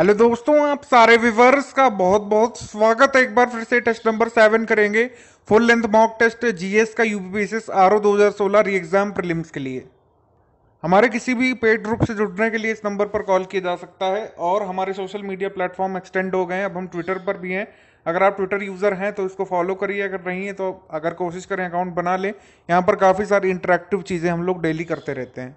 hello दोस्तों आप सारे विवर्स का बहुत बहुत स्वागत है एक बार फिर से टेस्ट नंबर सेवन करेंगे full length mock test GS का दो हज़ार सोलह री एग्जाम प्रीलिम्स के लिए हमारे किसी भी पेड ग्रुप से जुड़ने के लिए इस नंबर पर कॉल किया जा सकता है और हमारे सोशल मीडिया प्लेटफॉर्म एक्सटेंड हो गए हैं अब हम ट्विटर पर भी हैं अगर आप ट्विटर यूज़र हैं तो इसको फॉलो करिए अगर नहीं है तो अगर कोशिश करें अकाउंट बना लें यहाँ पर काफ़ी सारी इंटरेक्टिव चीज़ें हम लोग डेली करते रहते हैं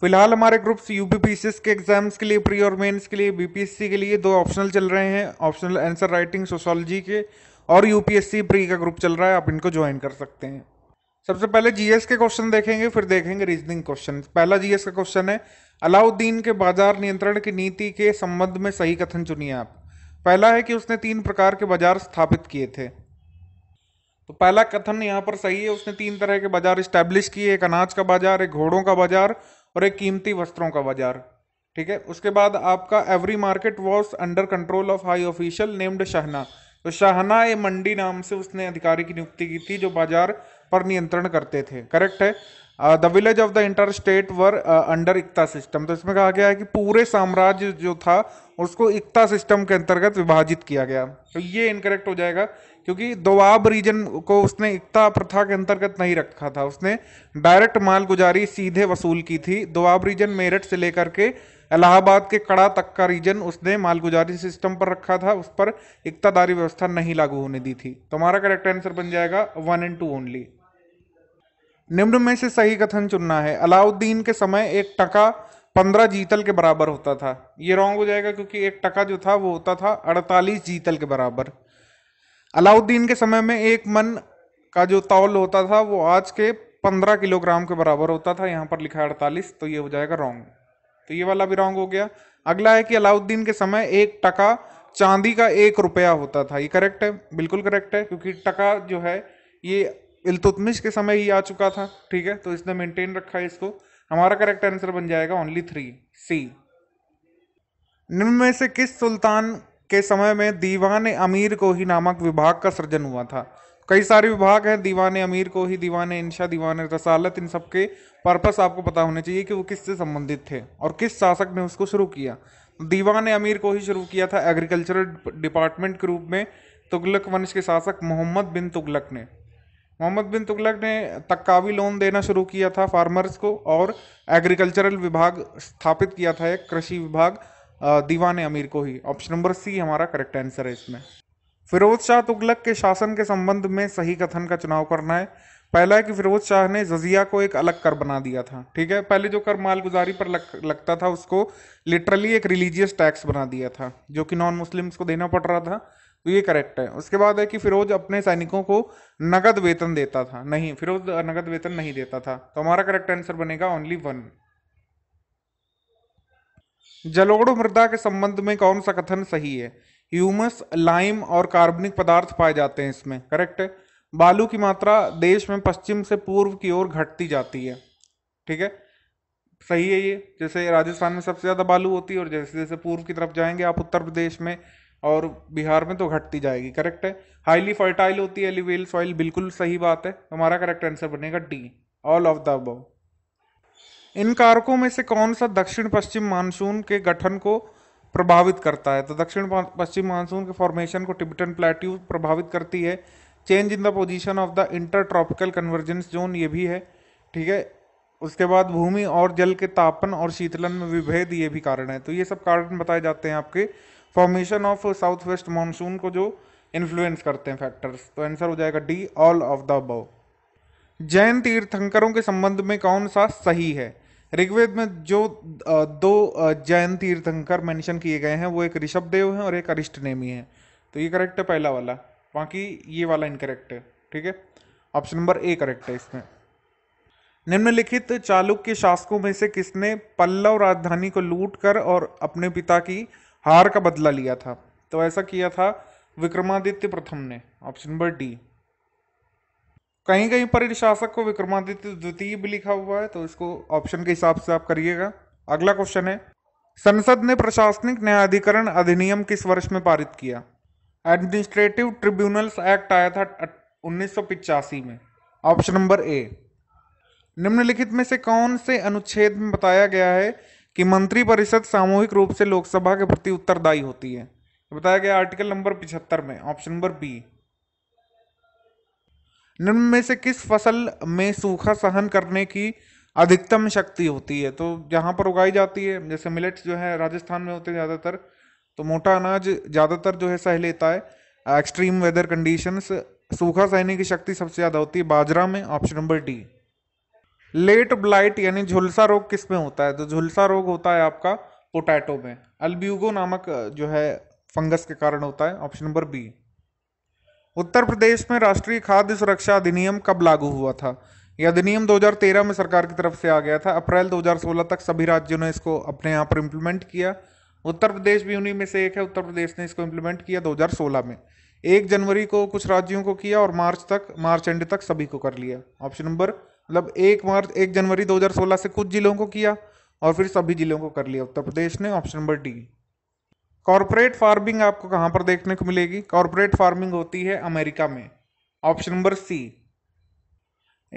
फिलहाल हमारे ग्रुप्स यू पी के एग्जाम्स के लिए प्री और मेंस के लिए बीपीएससी के लिए दो ऑप्शनल चल रहे हैं ऑप्शनल आंसर राइटिंग सोशोलॉजी के और यूपीएससी प्री का ग्रुप चल रहा है आप इनको ज्वाइन कर सकते हैं सबसे पहले जीएस के क्वेश्चन देखेंगे फिर देखेंगे रीजनिंग क्वेश्चन पहला जीएस का क्वेश्चन है अलाउद्दीन के बाजार नियंत्रण की नीति के संबंध में सही कथन चुनिए आप पहला है कि उसने तीन प्रकार के बाजार स्थापित किए थे तो पहला कथन यहाँ पर सही है उसने तीन तरह के बाजार स्टैब्लिश किए एक अनाज का बाजार एक घोड़ों का बाजार और एक कीमती वस्त्रों का बाजार ठीक है उसके बाद आपका every market was under control of high official named Shahna तो शहना ए मंडी नाम से उसने अधिकारी की नियुक्ति की थी जो बाजार पर नियंत्रण करते थे करेक्ट है the village of the inter state were under iqta system तो इसमें कहा गया है कि पूरे साम्राज्य जो था उसको इक्ता सिस्टम के अंतर्गत विभाजित किया गया तो ये इनकरेक्ट हो जाएगा क्योंकि दोआब रीजन को उसने एकता प्रथा के अंतर्गत नहीं रखा था उसने डायरेक्ट मालगुजारी सीधे वसूल की थी दोआब रीजन मेरठ से लेकर के इलाहाबाद के कड़ा तक का रीजन उसने मालगुजारी सिस्टम पर रखा था उस पर एकतादारी व्यवस्था नहीं लागू होने दी थी तो हमारा करेक्ट आंसर बन जाएगा वन एंड टू ओनली निम्न में से सही कथन चुनना है अलाउद्दीन के समय एक टका पंद्रह जीतल के बराबर होता था ये रॉन्ग हो जाएगा क्योंकि एक टका जो था वो होता था अड़तालीस जीतल के बराबर अलाउद्दीन के समय में एक मन का जो तौल होता था वो आज के पंद्रह किलोग्राम के बराबर होता था यहाँ पर लिखा है अड़तालीस तो ये हो जाएगा रॉन्ग तो ये वाला भी रॉन्ग हो गया अगला है कि अलाउद्दीन के समय एक टका चांदी का एक रुपया होता था ये करेक्ट है बिल्कुल करेक्ट है क्योंकि टका जो है ये इलतुतमिश के समय ही आ चुका था ठीक है तो इसने मेंटेन रखा है इसको हमारा करेक्ट आंसर बन जाएगा ओनली थ्री सी निम्न में से किस सुल्तान के समय में दीवान अमीर को ही नामक विभाग का सृजन हुआ था कई सारे विभाग हैं दीवान अमीर को ही दीवान इंशा दीवान रसालत इन सब के पर्पस आपको पता होने चाहिए कि वो किससे संबंधित थे और किस शासक ने उसको शुरू किया दीवान अमीर को ही शुरू किया था एग्रीकल्चरल डिपार्टमेंट के रूप में तुगलक वंश के शासक मोहम्मद बिन तुगलक ने मोहम्मद बिन तुगलक ने तक्कावी लोन देना शुरू किया था फार्मर्स को और एग्रीकल्चरल विभाग स्थापित किया था एक कृषि विभाग दीवान अमीर को ही ऑप्शन नंबर सी हमारा करेक्ट आंसर है इसमें फिरोज शाह तुगलक के शासन के संबंध में सही कथन का चुनाव करना है पहला है कि फिरोज शाह ने जजिया को एक अलग कर बना दिया था ठीक है पहले जो कर मालगुजारी पर लग, लगता था उसको लिटरली एक रिलीजियस टैक्स बना दिया था जो कि नॉन मुस्लिम्स को देना पड़ रहा था तो ये करेक्ट है उसके बाद है कि फिरोज अपने सैनिकों को नगद वेतन देता था नहीं फिरोज नगद वेतन नहीं देता था तो हमारा करेक्ट आंसर बनेगा ओनली वन जलोड़ मृदा के संबंध में कौन सा कथन सही है ह्यूमस लाइम और कार्बनिक पदार्थ पाए जाते हैं इसमें करेक्ट है बालू की मात्रा देश में पश्चिम से पूर्व की ओर घटती जाती है ठीक है सही है ये जैसे राजस्थान में सबसे ज़्यादा बालू होती है और जैसे जैसे पूर्व की तरफ जाएंगे आप उत्तर प्रदेश में और बिहार में तो घटती जाएगी करेक्ट है हाईली फर्टाइल होती है एलिवेल सॉइल बिल्कुल सही बात है हमारा करेक्ट आंसर बनेगा D all of the above इन कारकों में से कौन सा दक्षिण पश्चिम मानसून के गठन को प्रभावित करता है तो दक्षिण पश्चिम मानसून के फॉर्मेशन को टिबिटन प्लेट्यू प्रभावित करती है change in the position of the inter tropical convergence zone ये भी है ठीक है उसके बाद भूमि और जल के तापन और शीतलन में विभेद ये भी कारण है तो ये सब कारण बताए जाते हैं आपके formation of south west monsoon को जो इन्फ्लुएंस करते हैं फैक्टर्स तो आंसर हो जाएगा D all of the above जैन तीर्थंकरों के संबंध में कौन सा सही है ऋग्वेद में जो दो जैन तीर्थंकर मेंशन किए गए हैं वो एक ऋषभ देव हैं और एक अरिष्ट नेमी है तो ये करेक्ट है पहला वाला बाकी ये वाला इनकरेक्ट है ठीक है ऑप्शन नंबर ए करेक्ट है इसमें निम्नलिखित चालुक्य शासकों में से किसने पल्लव राजधानी को लूट कर और अपने पिता की हार का बदला लिया था तो ऐसा किया था विक्रमादित्य प्रथम ने ऑप्शन नंबर डी कहीं कहीं पर शासक को विक्रमादित्य द्वितीय भी लिखा हुआ है तो इसको ऑप्शन के हिसाब से आप करिएगा अगला क्वेश्चन है संसद ने प्रशासनिक न्यायाधिकरण अधिनियम किस वर्ष में पारित किया एडमिनिस्ट्रेटिव ट्रिब्यूनल्स एक्ट आया था उन्नीस में ऑप्शन नंबर ए निम्नलिखित में से कौन से अनुच्छेद में बताया गया है कि मंत्रिपरिषद सामूहिक रूप से लोकसभा के प्रति उत्तरदायी होती है बताया गया आर्टिकल नंबर पिछहत्तर में ऑप्शन नंबर बी निम्न में से किस फसल में सूखा सहन करने की अधिकतम शक्ति होती है तो जहाँ पर उगाई जाती है जैसे मिलेट्स जो है राजस्थान में होते हैं ज़्यादातर तो मोटा अनाज ज़्यादातर जो है सह लेता है एक्सट्रीम वेदर कंडीशंस सूखा सहने की शक्ति सबसे ज़्यादा होती है बाजरा में option number D late blight यानी झुलसा रोग किस में होता है तो झुलसा रोग होता है आपका पोटैटो में अल्ब्यूगो नामक जो है फंगस के कारण होता है option number B Uttar Pradesh में राष्ट्रीय खाद्य सुरक्षा अधिनियम कब लागू हुआ था यह अधिनियम 2013 में सरकार की तरफ से आ गया था अप्रैल 2016 तक सभी राज्यों ने इसको अपने यहाँ पर इम्प्लीमेंट किया उत्तर प्रदेश भी उन्हीं में से एक है उत्तर प्रदेश ने इसको इम्प्लीमेंट किया 2016 में एक जनवरी को कुछ राज्यों को किया और मार्च तक मार्च एंड तक सभी को कर लिया ऑप्शन नंबर मतलब एक मार्च एक जनवरी 2016 से कुछ जिलों को किया और फिर सभी जिलों को कर लिया उत्तर प्रदेश ने option number D corporate farming आपको कहाँ पर देखने को मिलेगी कॉरपोरेट फार्मिंग होती है अमेरिका में ऑप्शन नंबर सी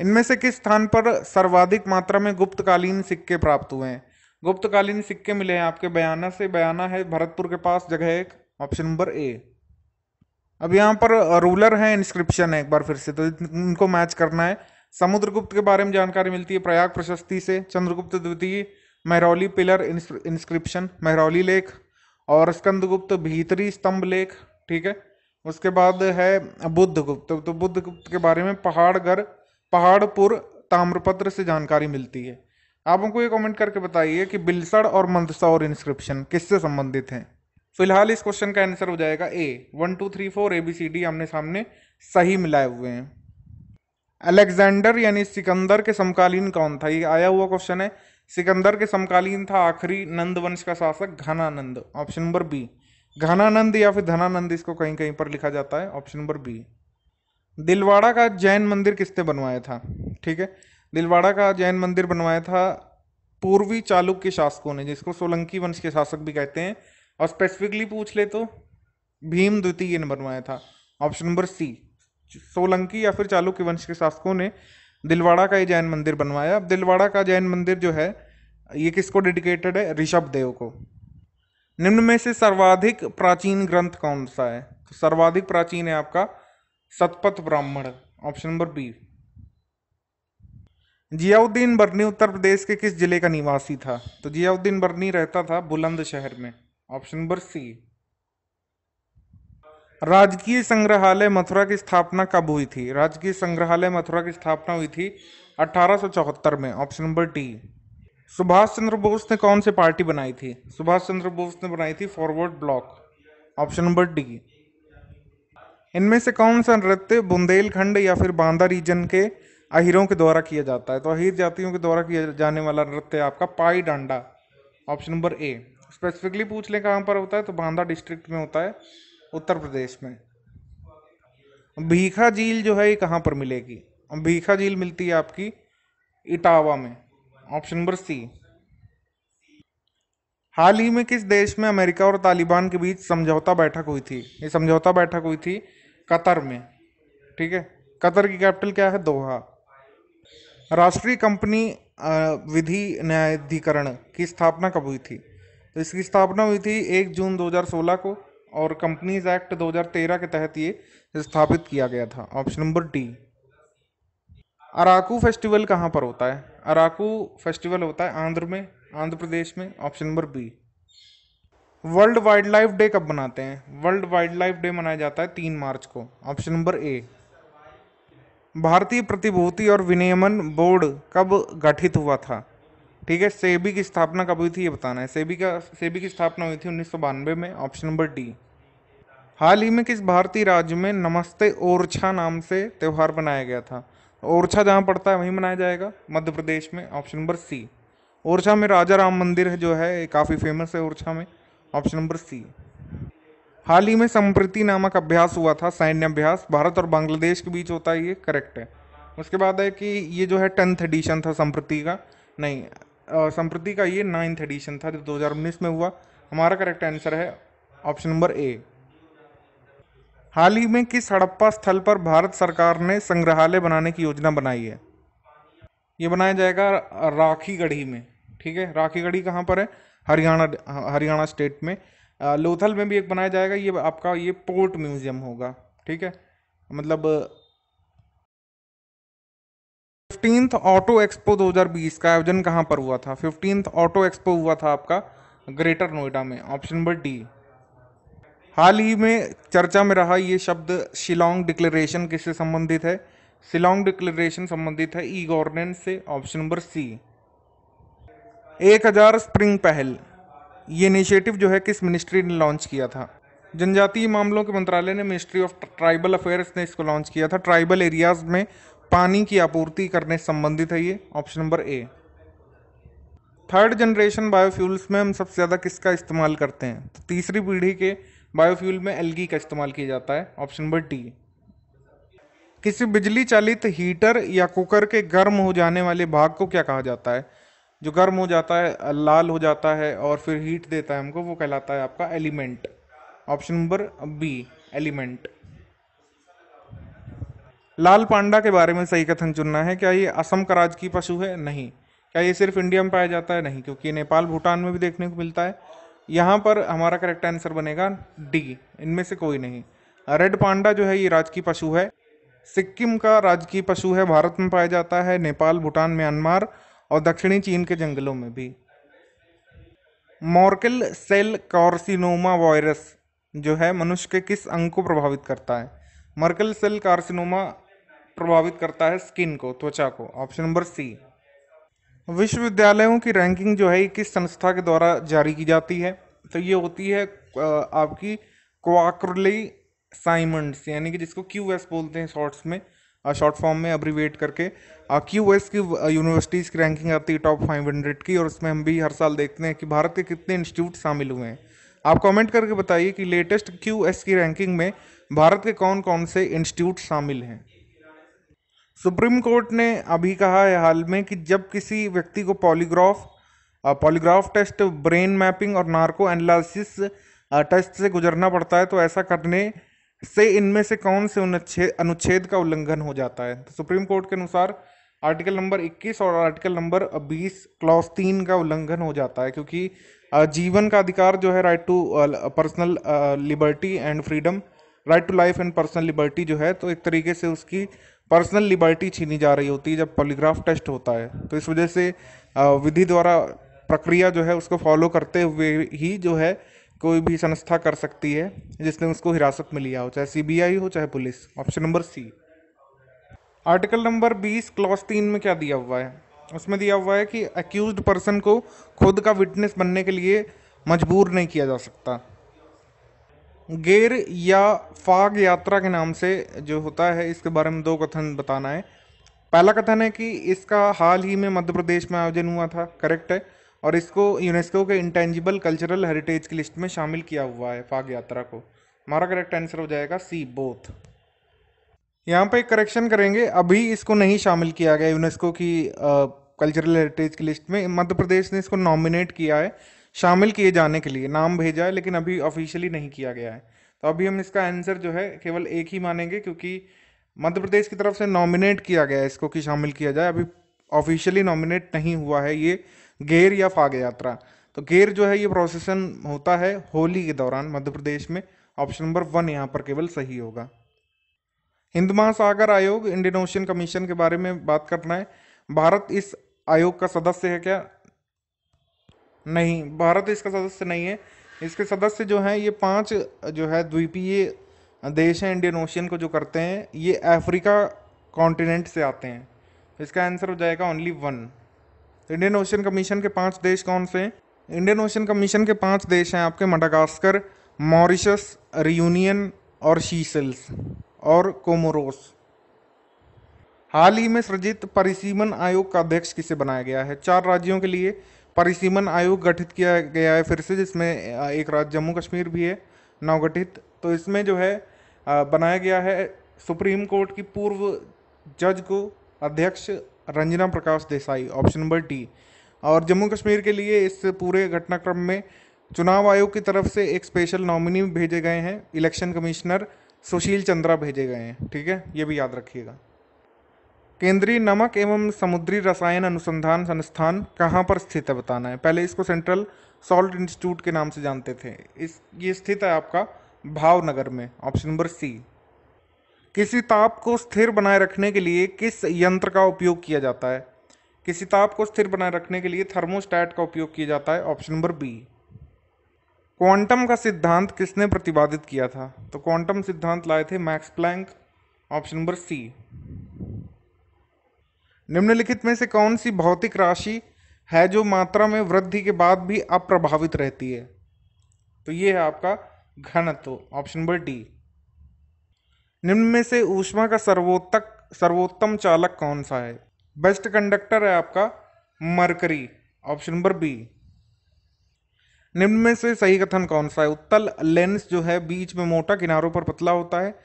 इनमें से किस स्थान पर सर्वाधिक मात्रा में गुप्तकालीन सिक्के प्राप्त हुए हैं गुप्तकालीन सिक्के मिले हैं आपके बयाना से बयाना है भरतपुर के पास जगह एक ऑप्शन नंबर ए अब यहाँ पर रूलर है इंस्क्रिप्शन है एक बार फिर से तो इनको मैच करना है समुद्रगुप्त के बारे में जानकारी मिलती है प्रयाग प्रशस्ति से चंद्रगुप्त द्वितीय मेहरौली पिलर इंस्क्रिप्शन मेहरौली लेख और स्कंदगुप्त भीतरी स्तंभ लेख ठीक है उसके बाद है बुद्धगुप्त तो बुद्धगुप्त के बारे में पहाड़गढ़ पहाड़पुर ताम्रपत्र से जानकारी मिलती है आप हमको ये कमेंट करके बताइए कि बिलसड़ और मंदसौर इंस्क्रिप्शन किससे संबंधित हैं फिलहाल इस क्वेश्चन का आंसर हो जाएगा A one two three four A B C D हमने सामने सही मिलाए हुए हैं अलेक्जेंडर यानी सिकंदर के समकालीन कौन था ये आया हुआ क्वेश्चन है सिकंदर के समकालीन था आखिरी नंद वंश का शासक Ghananand option number B Ghananand या फिर धनानंद इसको कहीं कहीं पर लिखा जाता है ऑप्शन नंबर बी दिलवाड़ा का जैन मंदिर किसने बनवाया था ठीक है दिलवाड़ा का जैन मंदिर बनवाया था पूर्वी चालुक्य शासकों ने जिसको सोलंकी वंश के शासक भी कहते हैं और स्पेसिफिकली पूछ ले तो भीम द्वितीय ने बनवाया था ऑप्शन नंबर सी सोलंकी या फिर चालुक्य वंश के शासकों ने दिलवाड़ा का ये जैन मंदिर बनवाया अब दिलवाड़ा का जैन मंदिर जो है ये किसको डेडिकेटेड है ऋषभ देव को निम्न में से सर्वाधिक प्राचीन ग्रंथ कौन सा है तो सर्वाधिक प्राचीन है आपका Shatapatha Brahmana option number B Ziauddin Barani Uttar Pradesh के किस जिले का निवासी था तो जियाउद्दीन बर्नी रहता था बुलंद शहर में ऑप्शन नंबर सी राजकीय संग्रहालय मथुरा की स्थापना कब हुई थी राजकीय संग्रहालय मथुरा की स्थापना हुई थी अठारह में option number T Subhash Chandra Bose ने कौन सी पार्टी बनाई थी सुभाष चंद्र बोस ने बनाई थी Forward Bloc option number D इनमें से कौन सा नृत्य बुंदेलखंड या फिर बांदा रीजन के अहिरों के द्वारा किया जाता है तो अहिर जातियों के द्वारा किया जाने वाला नृत्य आपका Pai Danda option number A specifically पूछ लें कहाँ पर होता है तो बांदा डिस्ट्रिक्ट में होता है उत्तर प्रदेश में भीखा झील जो है ये कहाँ पर मिलेगी भीखा झील मिलती है आपकी इटावा में ऑप्शन नंबर सी हाल ही में किस देश में अमेरिका और तालिबान के बीच समझौता बैठक हुई थी ये समझौता बैठक हुई थी कतर में ठीक है कतर की कैपिटल क्या है दोहा राष्ट्रीय कंपनी विधि न्यायाधिकरण की स्थापना कब हुई थी तो इसकी स्थापना हुई थी एक जून 2016 को और कंपनीज एक्ट 2013 के तहत ये स्थापित किया गया था option number D Araku festival कहाँ पर होता है अराकू फेस्टिवल होता है आंध्र में आंध्र प्रदेश में option number B world wildlife day कब मनाते हैं वर्ल्ड वाइल्ड लाइफ डे मनाया जाता है तीन मार्च को ऑप्शन नंबर ए भारतीय प्रतिभूति और विनियमन बोर्ड कब गठित हुआ था ठीक है सेबी की स्थापना कब हुई थी ये बताना है सेबी का सेबी की स्थापना हुई थी उन्नीस में ऑप्शन नंबर डी हाल ही में किस भारतीय राज्य में नमस्ते ओरछा नाम से त्यौहार मनाया गया था ओरछा जहाँ पड़ता है वहीं मनाया जाएगा मध्य प्रदेश में ऑप्शन नंबर सी ओरछा में राजा राम मंदिर है जो है काफ़ी फेमस है ओरछा में ऑप्शन नंबर सी हाल ही में संप्रीति नामक अभ्यास हुआ था सैन्य अभ्यास भारत और बांग्लादेश के बीच होता है ये करेक्ट है उसके बाद है कि ये जो है टेंथ एडिशन था संप्रति का नहीं संप्रति का ये नाइन्थ एडिशन था जो 2019 में हुआ हमारा करेक्ट आंसर है ऑप्शन नंबर ए हाल ही में किस हड़प्पा स्थल पर भारत सरकार ने संग्रहालय बनाने की योजना बनाई है ये बनाया जाएगा राखी गढ़ी में ठीक है राखी गढ़ी कहाँ पर है हरियाणा हरियाणा स्टेट में लोथल में भी एक बनाया जाएगा ये आपका ये पोर्ट म्यूजियम होगा ठीक है मतलब फिफ्टींथ ऑटो एक्सपो 2020 का आयोजन कहाँ पर हुआ था फिफ्टींथ ऑटो एक्सपो हुआ था आपका ग्रेटर नोएडा में ऑप्शन नंबर डी हाल ही में चर्चा में रहा ये शब्द शिलोंग डिक्लेरेशन किससे संबंधित है शिलोंग डिक्लेरेशन संबंधित है ई गवर्नेंस से ऑप्शन नंबर सी एक हजार स्प्रिंग पहल ये इनिशिएटिव जो है किस मिनिस्ट्री ने लॉन्च किया था जनजातीय मामलों के मंत्रालय ने मिनिस्ट्री ऑफ ट्राइबल अफेयर्स ने इसको लॉन्च किया था ट्राइबल एरियाज में पानी की आपूर्ति करने संबंधित है ये option number A third generation biofuels में हम सबसे ज़्यादा किसका इस्तेमाल करते हैं तो तीसरी पीढ़ी के बायोफ्यूल में एलगी का इस्तेमाल किया जाता है ऑप्शन नंबर टी किसी बिजली चालित हीटर या कुकर के गर्म हो जाने वाले भाग को क्या कहा जाता है जो गर्म हो जाता है लाल हो जाता है और फिर हीट देता है हमको वो कहलाता है आपका element option number B element लाल पांडा के बारे में सही कथन चुनना है क्या ये असम का राजकीय पशु है नहीं क्या ये सिर्फ इंडिया में पाया जाता है नहीं क्योंकि नेपाल भूटान में भी देखने को मिलता है यहाँ पर हमारा करेक्ट आंसर बनेगा डी इनमें से कोई नहीं रेड पांडा जो है ये राजकीय पशु है सिक्किम का राजकीय पशु है भारत में पाया जाता है नेपाल भूटान म्यांमार और दक्षिणी चीन के जंगलों में भी मॉर्कल सेल कार्सिनोमा वायरस जो है मनुष्य के किस अंग को प्रभावित करता है मर्कल सेल कार्सिनोमा प्रभावित करता है स्किन को त्वचा को ऑप्शन नंबर सी विश्वविद्यालयों की रैंकिंग जो है किस संस्था के द्वारा जारी की जाती है तो ये होती है आपकी क्वाक्रली साइमंड्स यानी कि जिसको क्यू एस बोलते हैं शॉर्ट्स में शॉर्ट फॉर्म में अब्रीवेट करके क्यू एस की यूनिवर्सिटीज़ की रैंकिंग आती है टॉप फाइव हंड्रेड की और उसमें हम भी हर साल देखते हैं कि भारत के कितने इंस्टीट्यूट शामिल हुए हैं आप कमेंट करके बताइए कि लेटेस्ट क्यू एस की रैंकिंग में भारत के कौन कौन से इंस्टीट्यूट शामिल हैं सुप्रीम कोर्ट ने अभी कहा है हाल में कि जब किसी व्यक्ति को polygraph polygraph test brain mapping और नार्को एनालिसिस टेस्ट से गुजरना पड़ता है तो ऐसा करने से इनमें से कौन से अनुच्छेद अनुच्छेद का उल्लंघन हो जाता है तो सुप्रीम कोर्ट के अनुसार आर्टिकल नंबर 21 और आर्टिकल नंबर 20 क्लॉस तीन का उल्लंघन हो जाता है क्योंकि जीवन का अधिकार जो है right to personal liberty and freedom right to life and personal liberty जो है तो एक तरीके से उसकी पर्सनल लिबर्टी छीनी जा रही होती है जब पॉलीग्राफ टेस्ट होता है तो इस वजह से विधि द्वारा प्रक्रिया जो है उसको फॉलो करते हुए ही जो है कोई भी संस्था कर सकती है जिसने उसको हिरासत में लिया हो चाहे सीबीआई हो चाहे police option number C article number बीस क्लास तीन में क्या दिया हुआ है उसमें दिया हुआ है कि एक्यूज पर्सन को खुद का विटनेस बनने के लिए मजबूर नहीं किया जा सकता गेर या फाग यात्रा के नाम से जो होता है इसके बारे में दो कथन बताना है पहला कथन है कि इसका हाल ही में मध्य प्रदेश में आयोजन हुआ था करेक्ट है और इसको यूनेस्को के इंटेंजिबल कल्चरल हेरिटेज की लिस्ट में शामिल किया हुआ है फाग यात्रा को हमारा करेक्ट आंसर हो जाएगा सी बोथ यहाँ एक करेक्शन करेंगे अभी इसको नहीं शामिल किया गया यूनेस्को की कल्चरल हेरिटेज की लिस्ट में मध्य प्रदेश ने इसको नॉमिनेट किया है शामिल किए जाने के लिए नाम भेजा है लेकिन अभी ऑफिशियली नहीं किया गया है तो अभी हम इसका आंसर जो है केवल एक ही मानेंगे क्योंकि मध्य प्रदेश की तरफ से नॉमिनेट किया गया है इसको कि शामिल किया जाए अभी ऑफिशियली नॉमिनेट नहीं हुआ है ये गेर या फाग यात्रा तो गेर जो है ये प्रोसेसन होता है होली के दौरान मध्य प्रदेश में ऑप्शन नंबर वन यहाँ पर केवल सही होगा हिंद महासागर आयोग इंडियन ओशन कमीशन के बारे में बात करना है भारत इस आयोग का सदस्य है क्या नहीं भारत इसका सदस्य नहीं है इसके सदस्य जो हैं ये पांच जो है द्वीपीय देश हैं इंडियन ओशियन को जो करते हैं ये अफ्रीका कॉन्टिनेंट से आते हैं इसका आंसर हो जाएगा only one Indian Ocean commission के पांच देश कौन से हैं इंडियन ओशियन कमीशन के पांच देश हैं आपके मडागास्कर मॉरिशस रियूनियन और शीशल्स और कोमोरोस हाल ही में सृजित परिसीमन आयोग का अध्यक्ष किसे बनाया गया है चार राज्यों के लिए परिसीमन आयोग गठित किया गया है फिर से जिसमें एक राज्य जम्मू कश्मीर भी है नवगठित तो इसमें जो है बनाया गया है सुप्रीम कोर्ट की पूर्व जज को अध्यक्ष Ranjana Prakash Desai option number D और जम्मू कश्मीर के लिए इस पूरे घटनाक्रम में चुनाव आयोग की तरफ से एक स्पेशल नॉमिनी भेजे गए हैं इलेक्शन कमिश्नर सुशील चंद्रा भेजे गए हैं ठीक है ये भी याद रखिएगा केंद्रीय नमक एवं समुद्री रसायन अनुसंधान संस्थान कहाँ पर स्थित है बताना है पहले इसको सेंट्रल सॉल्ट इंस्टीट्यूट के नाम से जानते थे इस ये स्थित है आपका भावनगर में ऑप्शन नंबर सी किसी ताप को स्थिर बनाए रखने के लिए किस यंत्र का उपयोग किया जाता है किसी ताप को स्थिर बनाए रखने के लिए थर्मोस्टैट का उपयोग किया जाता है ऑप्शन नंबर बी क्वांटम का सिद्धांत किसने प्रतिपादित किया था तो क्वांटम सिद्धांत लाए थे Max Planck option number C निम्नलिखित में से कौन सी भौतिक राशि है जो मात्रा में वृद्धि के बाद भी अप्रभावित रहती है तो ये है आपका घनत्व ऑप्शन नंबर डी निम्न में से ऊष्मा का सर्वोत्तक सर्वोत्तम चालक कौन सा है बेस्ट कंडक्टर है आपका मरकरी ऑप्शन नंबर बी निम्न में से सही कथन कौन सा है उत्तल लेंस जो है बीच में मोटा किनारों पर पतला होता है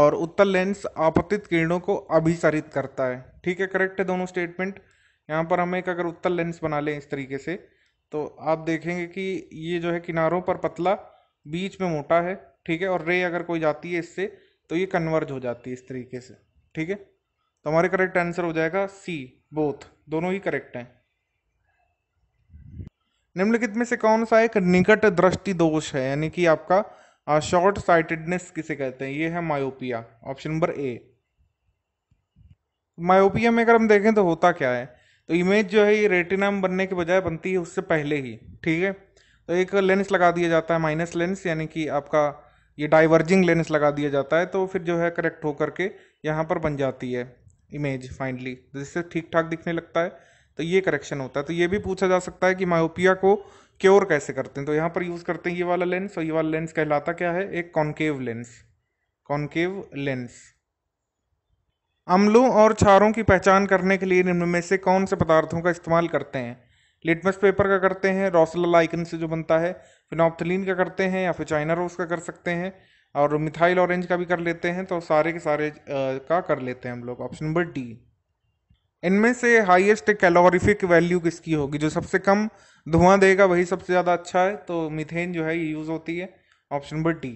और उत्तल लेंस आपतित किरणों को अभिसरित करता है ठीक है करेक्ट है दोनों स्टेटमेंट यहाँ पर हम एक अगर उत्तल लेंस बना लें इस तरीके से तो आप देखेंगे कि ये जो है किनारों पर पतला बीच में मोटा है ठीक है और रे अगर कोई जाती है इससे तो ये कन्वर्ज हो जाती है इस तरीके से ठीक है तो हमारे करेक्ट आंसर हो जाएगा सी बोथ दोनों ही करेक्ट हैं निम्नलिखित में से कौन सा एक निकट दृष्टि दोष है यानी कि आपका शॉर्ट साइटेडनेस किसे कहते हैं ये है myopia option number A myopia में अगर हम देखें तो होता क्या है तो इमेज जो है ये रेटिना में बनने के बजाय बनती है उससे पहले ही ठीक है तो एक लेंस लगा दिया जाता है माइनस लेंस यानी कि आपका ये डाइवर्जिंग लेंस लगा दिया जाता है तो फिर जो है करेक्ट होकर के यहाँ पर बन जाती है इमेज फाइनली जिससे ठीक ठाक दिखने लगता है तो ये करेक्शन होता है तो ये भी पूछा जा सकता है कि मायोपिया को क्योर कैसे करते हैं तो यहाँ पर यूज़ करते हैं ये वाला लेंस और ये वाला लेंस कहलाता क्या है एक कॉन्केव लेंस कॉन्केव लेंस अम्लों और क्षारों की पहचान करने के लिए निम्न में से कौन से पदार्थों का इस्तेमाल करते हैं लिटमस पेपर का करते हैं रोसलल लाइकन से जो बनता है फिनॉप्थलिन का करते हैं या फिर चाइना रोज का कर सकते हैं और मिथाइल ऑरेंज का भी कर लेते हैं तो सारे के सारे का कर लेते हैं हम लोग ऑप्शन नंबर डी इनमें से हाईएस्ट कैलोरीफिक वैल्यू किसकी होगी जो सबसे कम धुआं देगा वही सबसे ज़्यादा अच्छा है तो मीथेन जो है ये यूज़ होती है ऑप्शन नंबर डी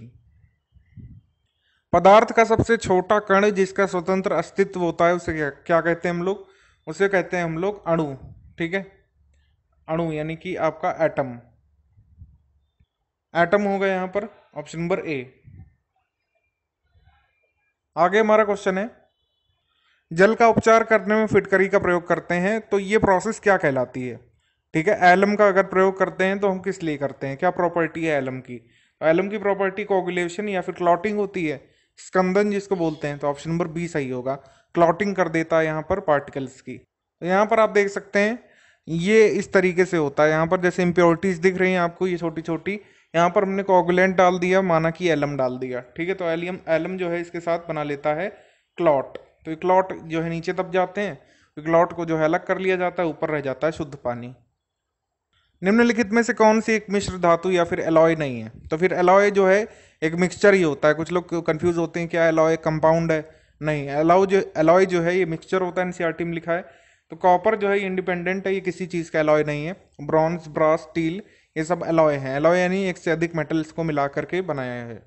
पदार्थ का सबसे छोटा कण जिसका स्वतंत्र अस्तित्व होता है उसे क्या, क्या कहते हैं हम लोग उसे कहते हैं हम लोग अणु ठीक है अणु यानी कि आपका एटम एटम होगा यहाँ पर ऑप्शन नंबर ए आगे हमारा क्वेश्चन है जल का उपचार करने में फिटकरी का प्रयोग करते हैं तो ये प्रोसेस क्या कहलाती है ठीक है एलम का अगर प्रयोग करते हैं तो हम किस लिए करते हैं क्या प्रॉपर्टी है एलम की तो एलम की प्रॉपर्टी कोगुलेशन या फिर क्लॉटिंग होती है स्कंदन जिसको बोलते हैं तो ऑप्शन नंबर बी सही होगा क्लॉटिंग कर देता है यहाँ पर पार्टिकल्स की तो यहाँ पर आप देख सकते हैं ये इस तरीके से होता है यहाँ पर जैसे इम्प्योरिटीज दिख रही हैं आपको ये छोटी छोटी यहाँ पर हमने कोगुलेंट डाल दिया माना कि एलम डाल दिया ठीक है तो एलियम एलम जो है इसके साथ बना लेता है क्लॉट तो इकलौट जो है नीचे दब जाते हैं इकलौट को जो है अलग कर लिया जाता है ऊपर रह जाता है शुद्ध पानी निम्नलिखित में से कौन सी एक मिश्र धातु या फिर एलॉय नहीं है तो फिर एलॉय जो है एक मिक्सचर ही होता है कुछ लोग कंफ्यूज होते हैं क्या एलॉय कंपाउंड है नहीं एलॉय जो एलॉय जो है ये मिक्सचर होता है एनसीईआरटी e में लिखा है तो कॉपर जो है इंडिपेंडेंट है ये किसी चीज़ का एलॉय नहीं है ब्रॉन्ज ब्रास स्टील ये सब एलॉय हैं एलॉय यानी एक से अधिक मेटल्स को मिला करके बनाया है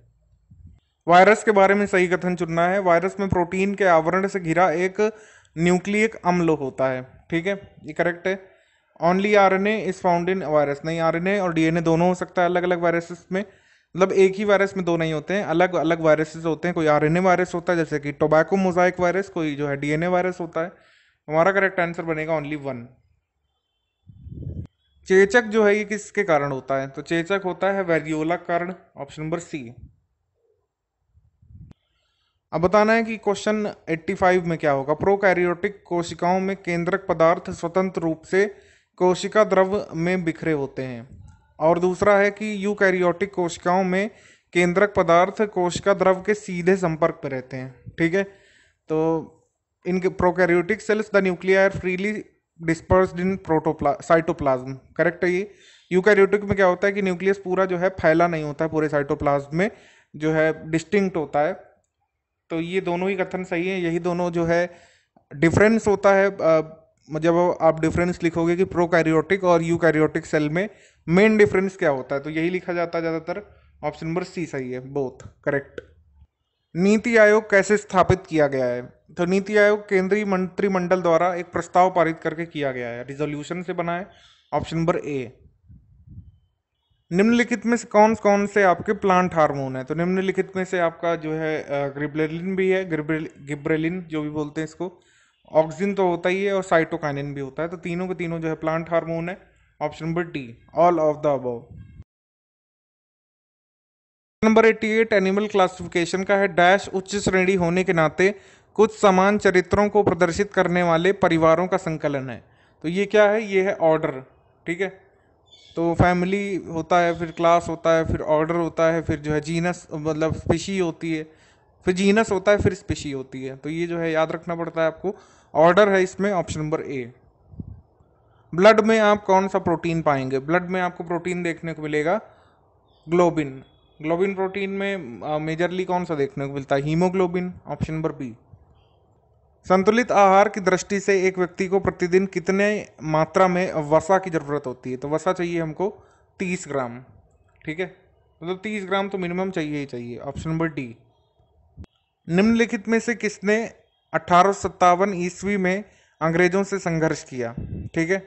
वायरस के बारे में सही कथन चुनना है वायरस में प्रोटीन के आवरण से घिरा एक न्यूक्लियक अम्ल होता है ठीक है ये करेक्ट है only R N A is found in virus नहीं आर एन ए और डी एन ए दोनों हो सकता है अलग अलग वायरसेस में मतलब एक ही वायरस में दो नहीं होते हैं अलग अलग वायरसेस होते हैं कोई आर एन ए वायरस होता है जैसे कि टोबैको मोजाइक वायरस कोई जो है डी एन ए वायरस होता है हमारा करेक्ट आंसर बनेगा ओनली वन चेचक जो है ये किसके कारण होता है तो चेचक होता है वेरियोला कारण ऑप्शन नंबर सी अब बताना है कि क्वेश्चन 85 में क्या होगा प्रोकैरियोटिक कोशिकाओं में केंद्रक पदार्थ स्वतंत्र रूप से कोशिका द्रव में बिखरे होते हैं और दूसरा है कि यूकैरियोटिक कोशिकाओं में केंद्रक पदार्थ कोशिका द्रव के सीधे संपर्क में रहते हैं ठीक है तो इनके prokaryotic cells the nuclei freely disperse in प्रोटोप्ला साइटोप्लाज्म करेक्ट है ये यूकैरियोटिक में क्या होता है कि न्यूक्लियस पूरा जो है फैला नहीं होता है पूरे साइटोप्लाज्म में जो है डिस्टिंक्ट होता है तो ये दोनों ही कथन सही है यही दोनों जो है डिफरेंस होता है जब आप डिफरेंस लिखोगे कि प्रोकैरियोटिक और यूकैरियोटिक सेल में मेन डिफरेंस क्या होता है तो यही लिखा जाता है ज़्यादातर ऑप्शन नंबर सी सही है बोथ करेक्ट नीति आयोग कैसे स्थापित किया गया है तो नीति आयोग केंद्रीय मंत्रिमंडल द्वारा एक प्रस्ताव पारित करके किया गया है रिजोल्यूशन से बना है ऑप्शन नंबर ए निम्नलिखित में से कौन कौन से आपके प्लांट हार्मोन है तो निम्नलिखित में से आपका जो है ग्रिब्रेलिन भी है गिब्रेलिन जो भी बोलते हैं इसको ऑक्सीजन तो होता ही है और साइटोकाइनिन भी होता है तो तीनों के तीनों जो है प्लांट हार्मोन है option number D all of the above number eighty eight animal classification का है डैश उच्च श्रेणी होने के नाते कुछ समान चरित्रों को प्रदर्शित करने वाले परिवारों का संकलन है तो ये क्या है ये है ऑर्डर ठीक है तो फैमिली होता है फिर क्लास होता है फिर ऑर्डर होता है फिर जो है जीनस मतलब स्पेशी होती है फिर जीनस होता है फिर स्पेशी होती है तो ये जो है याद रखना पड़ता है आपको ऑर्डर है इसमें ऑप्शन नंबर ए ब्लड में आप कौन सा प्रोटीन पाएंगे ब्लड में आपको प्रोटीन देखने को मिलेगा ग्लोबिन ग्लोबिन प्रोटीन में मेजरली कौन सा देखने को मिलता है हीमोग्लोबिन ऑप्शन नंबर बी संतुलित आहार की दृष्टि से एक व्यक्ति को प्रतिदिन कितने मात्रा में वसा की ज़रूरत होती है तो वसा चाहिए हमको तीस ग्राम ठीक है मतलब तीस ग्राम तो मिनिमम चाहिए ही चाहिए ऑप्शन नंबर डी निम्नलिखित में से किसने अठारह ईस्वी में अंग्रेजों से संघर्ष किया ठीक है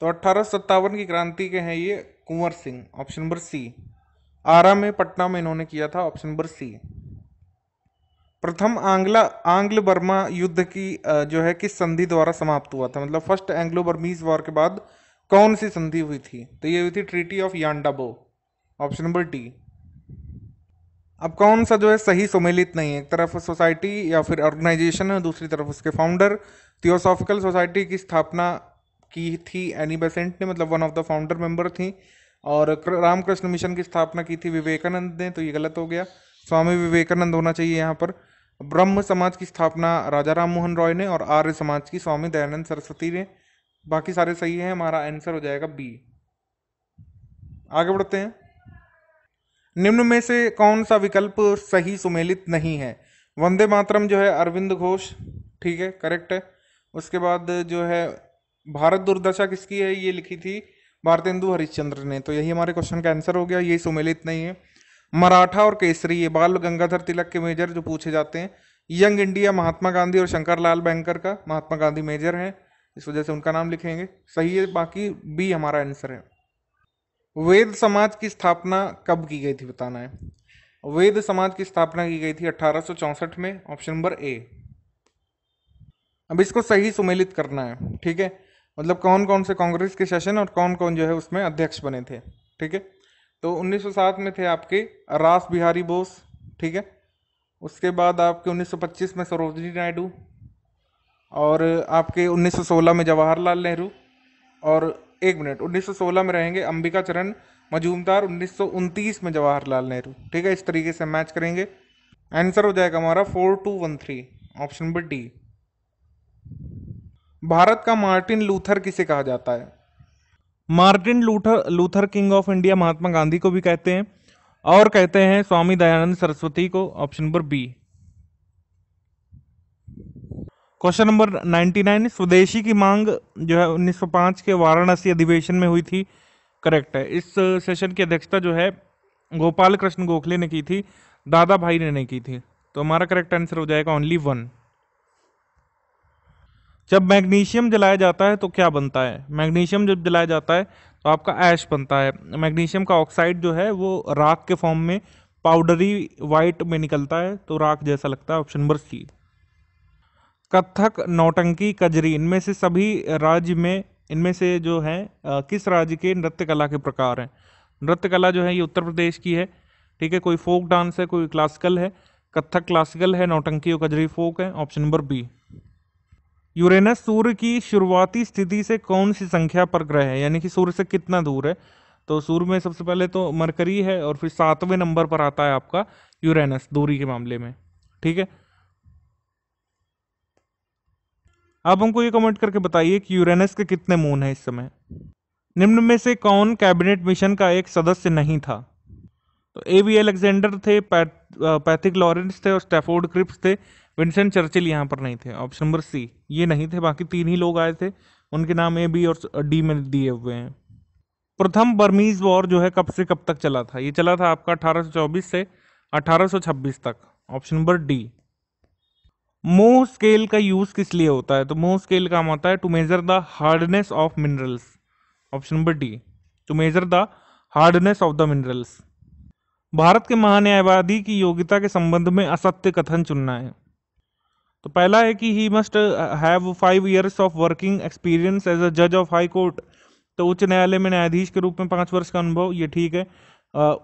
तो अठारह की क्रांति के हैं ये Kunwar Singh option number C Arrah में पटना में इन्होंने किया था ऑप्शन नंबर सी प्रथम आंग्ला आंग्ल बर्मा युद्ध की जो है किस संधि द्वारा समाप्त हुआ था मतलब फर्स्ट एंग्लो बर्मीज वॉर के बाद कौन सी संधि हुई थी तो ये हुई थी treaty of Yandabo option number T अब कौन सा जो है सही सुमेलित नहीं है एक तरफ सोसाइटी या फिर ऑर्गेनाइजेशन है दूसरी तरफ उसके फाउंडर थियोसॉफिकल सोसाइटी की स्थापना की थी एनी बेसेंट ने मतलब one of the founder member थी और रामकृष्ण मिशन की स्थापना की थी विवेकानंद ने तो ये गलत हो गया स्वामी विवेकानंद होना चाहिए यहाँ पर ब्रह्म समाज की स्थापना राजा राम मोहन रॉय ने और आर्य समाज की स्वामी दयानंद सरस्वती ने बाकी सारे सही है हमारा आंसर हो जाएगा बी आगे बढ़ते हैं निम्न में से कौन सा विकल्प सही सुमेलित नहीं है वंदे मातरम जो है अरविंद घोष ठीक है करेक्ट है उसके बाद जो है भारत दुर्दशा किसकी है ये लिखी थी भारतेंदु हरिश्चंद्र ने तो यही हमारे क्वेश्चन का आंसर हो गया ये सुमेलित नहीं है मराठा और केसरी ये बाल गंगाधर तिलक के मेजर जो पूछे जाते हैं यंग इंडिया महात्मा गांधी और शंकर लाल बैंकर का महात्मा गांधी मेजर हैं इस वजह से उनका नाम लिखेंगे सही है बाकी बी हमारा आंसर है वेद समाज की स्थापना कब की गई थी बताना है वेद समाज की स्थापना की गई थी अठारह में ऑप्शन नंबर ए अब इसको सही सुमेलित करना है ठीक है मतलब कौन कौन से कांग्रेस के सेशन और कौन कौन जो है उसमें अध्यक्ष बने थे ठीक है तो 1907 में थे आपके रास बिहारी बोस ठीक है उसके बाद आपके 1925 में सरोजनी नायडू और आपके 1916 में जवाहरलाल नेहरू और एक मिनट 1916 में रहेंगे अंबिका चरण मजूमदार उन्नीस में जवाहरलाल नेहरू ठीक है इस तरीके से मैच करेंगे आंसर हो जाएगा हमारा four two one three option number D Bharat का मार्टिन लूथर किसे कहा जाता है Martin Luther Luther King of India Mahatma Gandhi को भी कहते हैं और कहते हैं स्वामी दयानंद सरस्वती को option number B question number 99 swadeshi की मांग जो है 1905 के वाराणसी अधिवेशन में हुई थी करेक्ट है इस सेशन की अध्यक्षता जो है गोपाल कृष्ण गोखले ने की थी दादा भाई ने नहीं की थी तो हमारा करेक्ट आंसर हो जाएगा ओनली वन जब मैग्नीशियम जलाया जाता है तो क्या बनता है मैग्नीशियम जब जलाया जाता है तो आपका ऐश बनता है मैग्नीशियम का ऑक्साइड जो है वो राख के फॉर्म में पाउडरी वाइट में निकलता है तो राख जैसा लगता है ऑप्शन नंबर सी कथक नौटंकी कजरी इनमें से सभी राज्य में इनमें से जो है आ, किस राज्य के नृत्य कला के प्रकार हैं नृत्य कला जो है ये उत्तर प्रदेश की है ठीक है कोई फोक डांस है कोई क्लासिकल है कथक क्लासिकल है नौटंकी और कजरी फोक है ऑप्शन नंबर बी यूरेनस सूर्य की शुरुआती स्थिति से कौन सी संख्या पर ग्रह है यानी कि सूर्य से कितना दूर है तो सूर्य में सबसे पहले तो मरकरी है और फिर सातवें नंबर पर आता है आपका यूरेनस दूरी के मामले में ठीक है आप हमको ये कमेंट करके बताइए कि यूरेनस के कितने मून हैं इस समय निम्न में से कौन कैबिनेट मिशन का एक सदस्य नहीं था तो ए वी एलेक्जेंडर थे पैथिक लॉरेंस थे और स्टेफोर्ड क्रिप्स थे विंसेंट चर्चिल यहाँ पर नहीं थे ऑप्शन नंबर सी ये नहीं थे बाकी तीन ही लोग आए थे उनके नाम ए बी और डी में दिए हुए हैं प्रथम बर्मीज वॉर जो है कब से कब तक चला था ये चला था आपका 1824 से 1826 तक option number D Mohs scale का यूज किस लिए होता है तो मोह स्केल काम होता है to measure the hardness of minerals option number D to measure the hardness of the minerals Bharat के महान्यायवादी की योग्यता के संबंध में असत्य कथन चुनना है तो पहला है कि he must have five years of working experience as a जज ऑफ हाई कोर्ट तो उच्च न्यायालय में न्यायाधीश के रूप में पाँच वर्ष का अनुभव ये ठीक है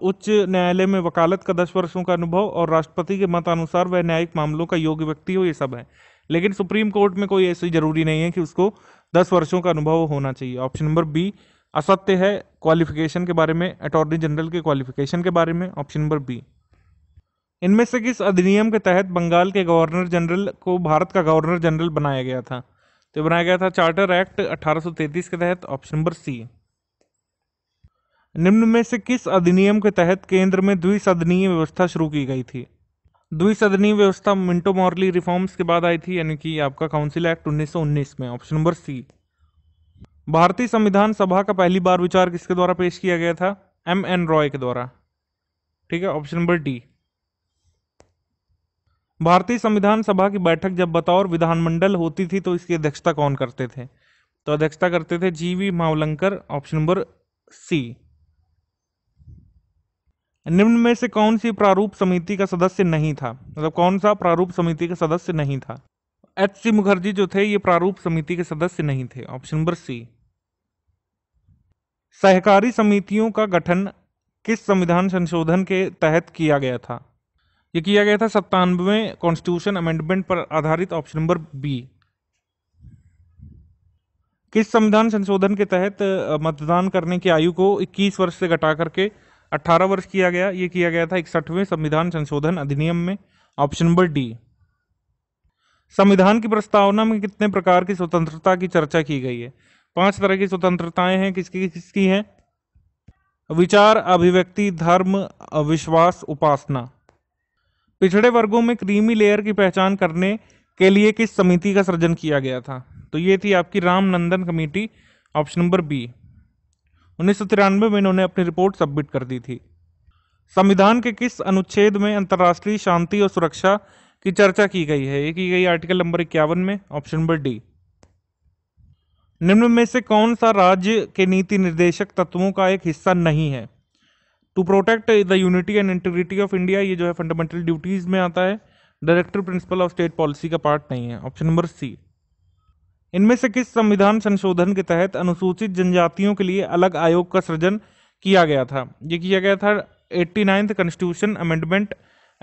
उच्च न्यायालय में वकालत का दस वर्षों का अनुभव और राष्ट्रपति के मतानुसार वह न्यायिक मामलों का योग्य व्यक्ति हो ये सब है लेकिन सुप्रीम कोर्ट में कोई ऐसी जरूरी नहीं है कि उसको दस वर्षों का अनुभव होना चाहिए ऑप्शन नंबर बी असत्य है क्वालिफिकेशन के बारे में अटॉर्नी जनरल के क्वालिफिकेशन के बारे में ऑप्शन नंबर बी इनमें से किस अधिनियम के तहत बंगाल के गवर्नर जनरल को भारत का गवर्नर जनरल बनाया गया था तो बनाया गया था चार्टर एक्ट 1833 के तहत ऑप्शन नंबर सी निम्न में से किस अधिनियम के तहत केंद्र में द्विसदनीय व्यवस्था शुरू की गई थी द्विसदनीय व्यवस्था मिंटो मॉर्ली रिफॉर्म्स के बाद आई थी यानी कि आपका काउंसिल एक्ट 1919 में ऑप्शन नंबर सी भारतीय संविधान सभा का पहली बार विचार किसके द्वारा पेश किया गया था एम एन रॉय के द्वारा ठीक है ऑप्शन नंबर डी भारतीय संविधान सभा की बैठक जब बतौर विधानमंडल होती थी तो इसकी अध्यक्षता कौन करते थे तो अध्यक्षता करते थे G V Mavalankar option number C निम्न में से कौन सी प्रारूप समिति का सदस्य नहीं था मतलब कौन सा प्रारूप समिति का सदस्य नहीं था एच सी मुखर्जी जो थे ये प्रारूप समिति के सदस्य नहीं थे ऑप्शन नंबर सी सहकारी समितियों का गठन किस संविधान संशोधन के तहत किया गया था ये किया गया था सत्तानवे कॉन्स्टिट्यूशन अमेंडमेंट पर आधारित ऑप्शन नंबर बी किस संविधान संशोधन के तहत मतदान करने की आयु को 21 वर्ष से घटा करके 18 वर्ष किया गया ये किया गया था इकसठवें संविधान संशोधन अधिनियम में ऑप्शन नंबर डी संविधान की प्रस्तावना में कितने प्रकार की स्वतंत्रता की चर्चा की गई है पांच तरह की स्वतंत्रताएं हैं किसकी किसकी हैं विचार अभिव्यक्ति धर्म विश्वास उपासना पिछड़े वर्गों में क्रीमी लेयर की पहचान करने के लिए किस समिति का सृजन किया गया था तो ये थी आपकी Ramnandan committee option number B उन्नीस में इन्होंने अपनी रिपोर्ट सबमिट कर दी थी संविधान के किस अनुच्छेद में अंतर्राष्ट्रीय शांति और सुरक्षा की चर्चा की गई है ये की गई आर्टिकल नंबर इक्यावन में ऑप्शन नंबर डी निम्न में से कौन सा राज्य के नीति निर्देशक तत्वों का एक हिस्सा नहीं है to protect the unity and integrity of India ये जो है फंडामेंटल ड्यूटीज में आता है director principal of state policy का पार्ट नहीं है ऑप्शन नंबर सी इनमें से किस संविधान संशोधन के तहत अनुसूचित जनजातियों के लिए अलग आयोग का सृजन किया गया था ये किया गया था eighty ninth constitution amendment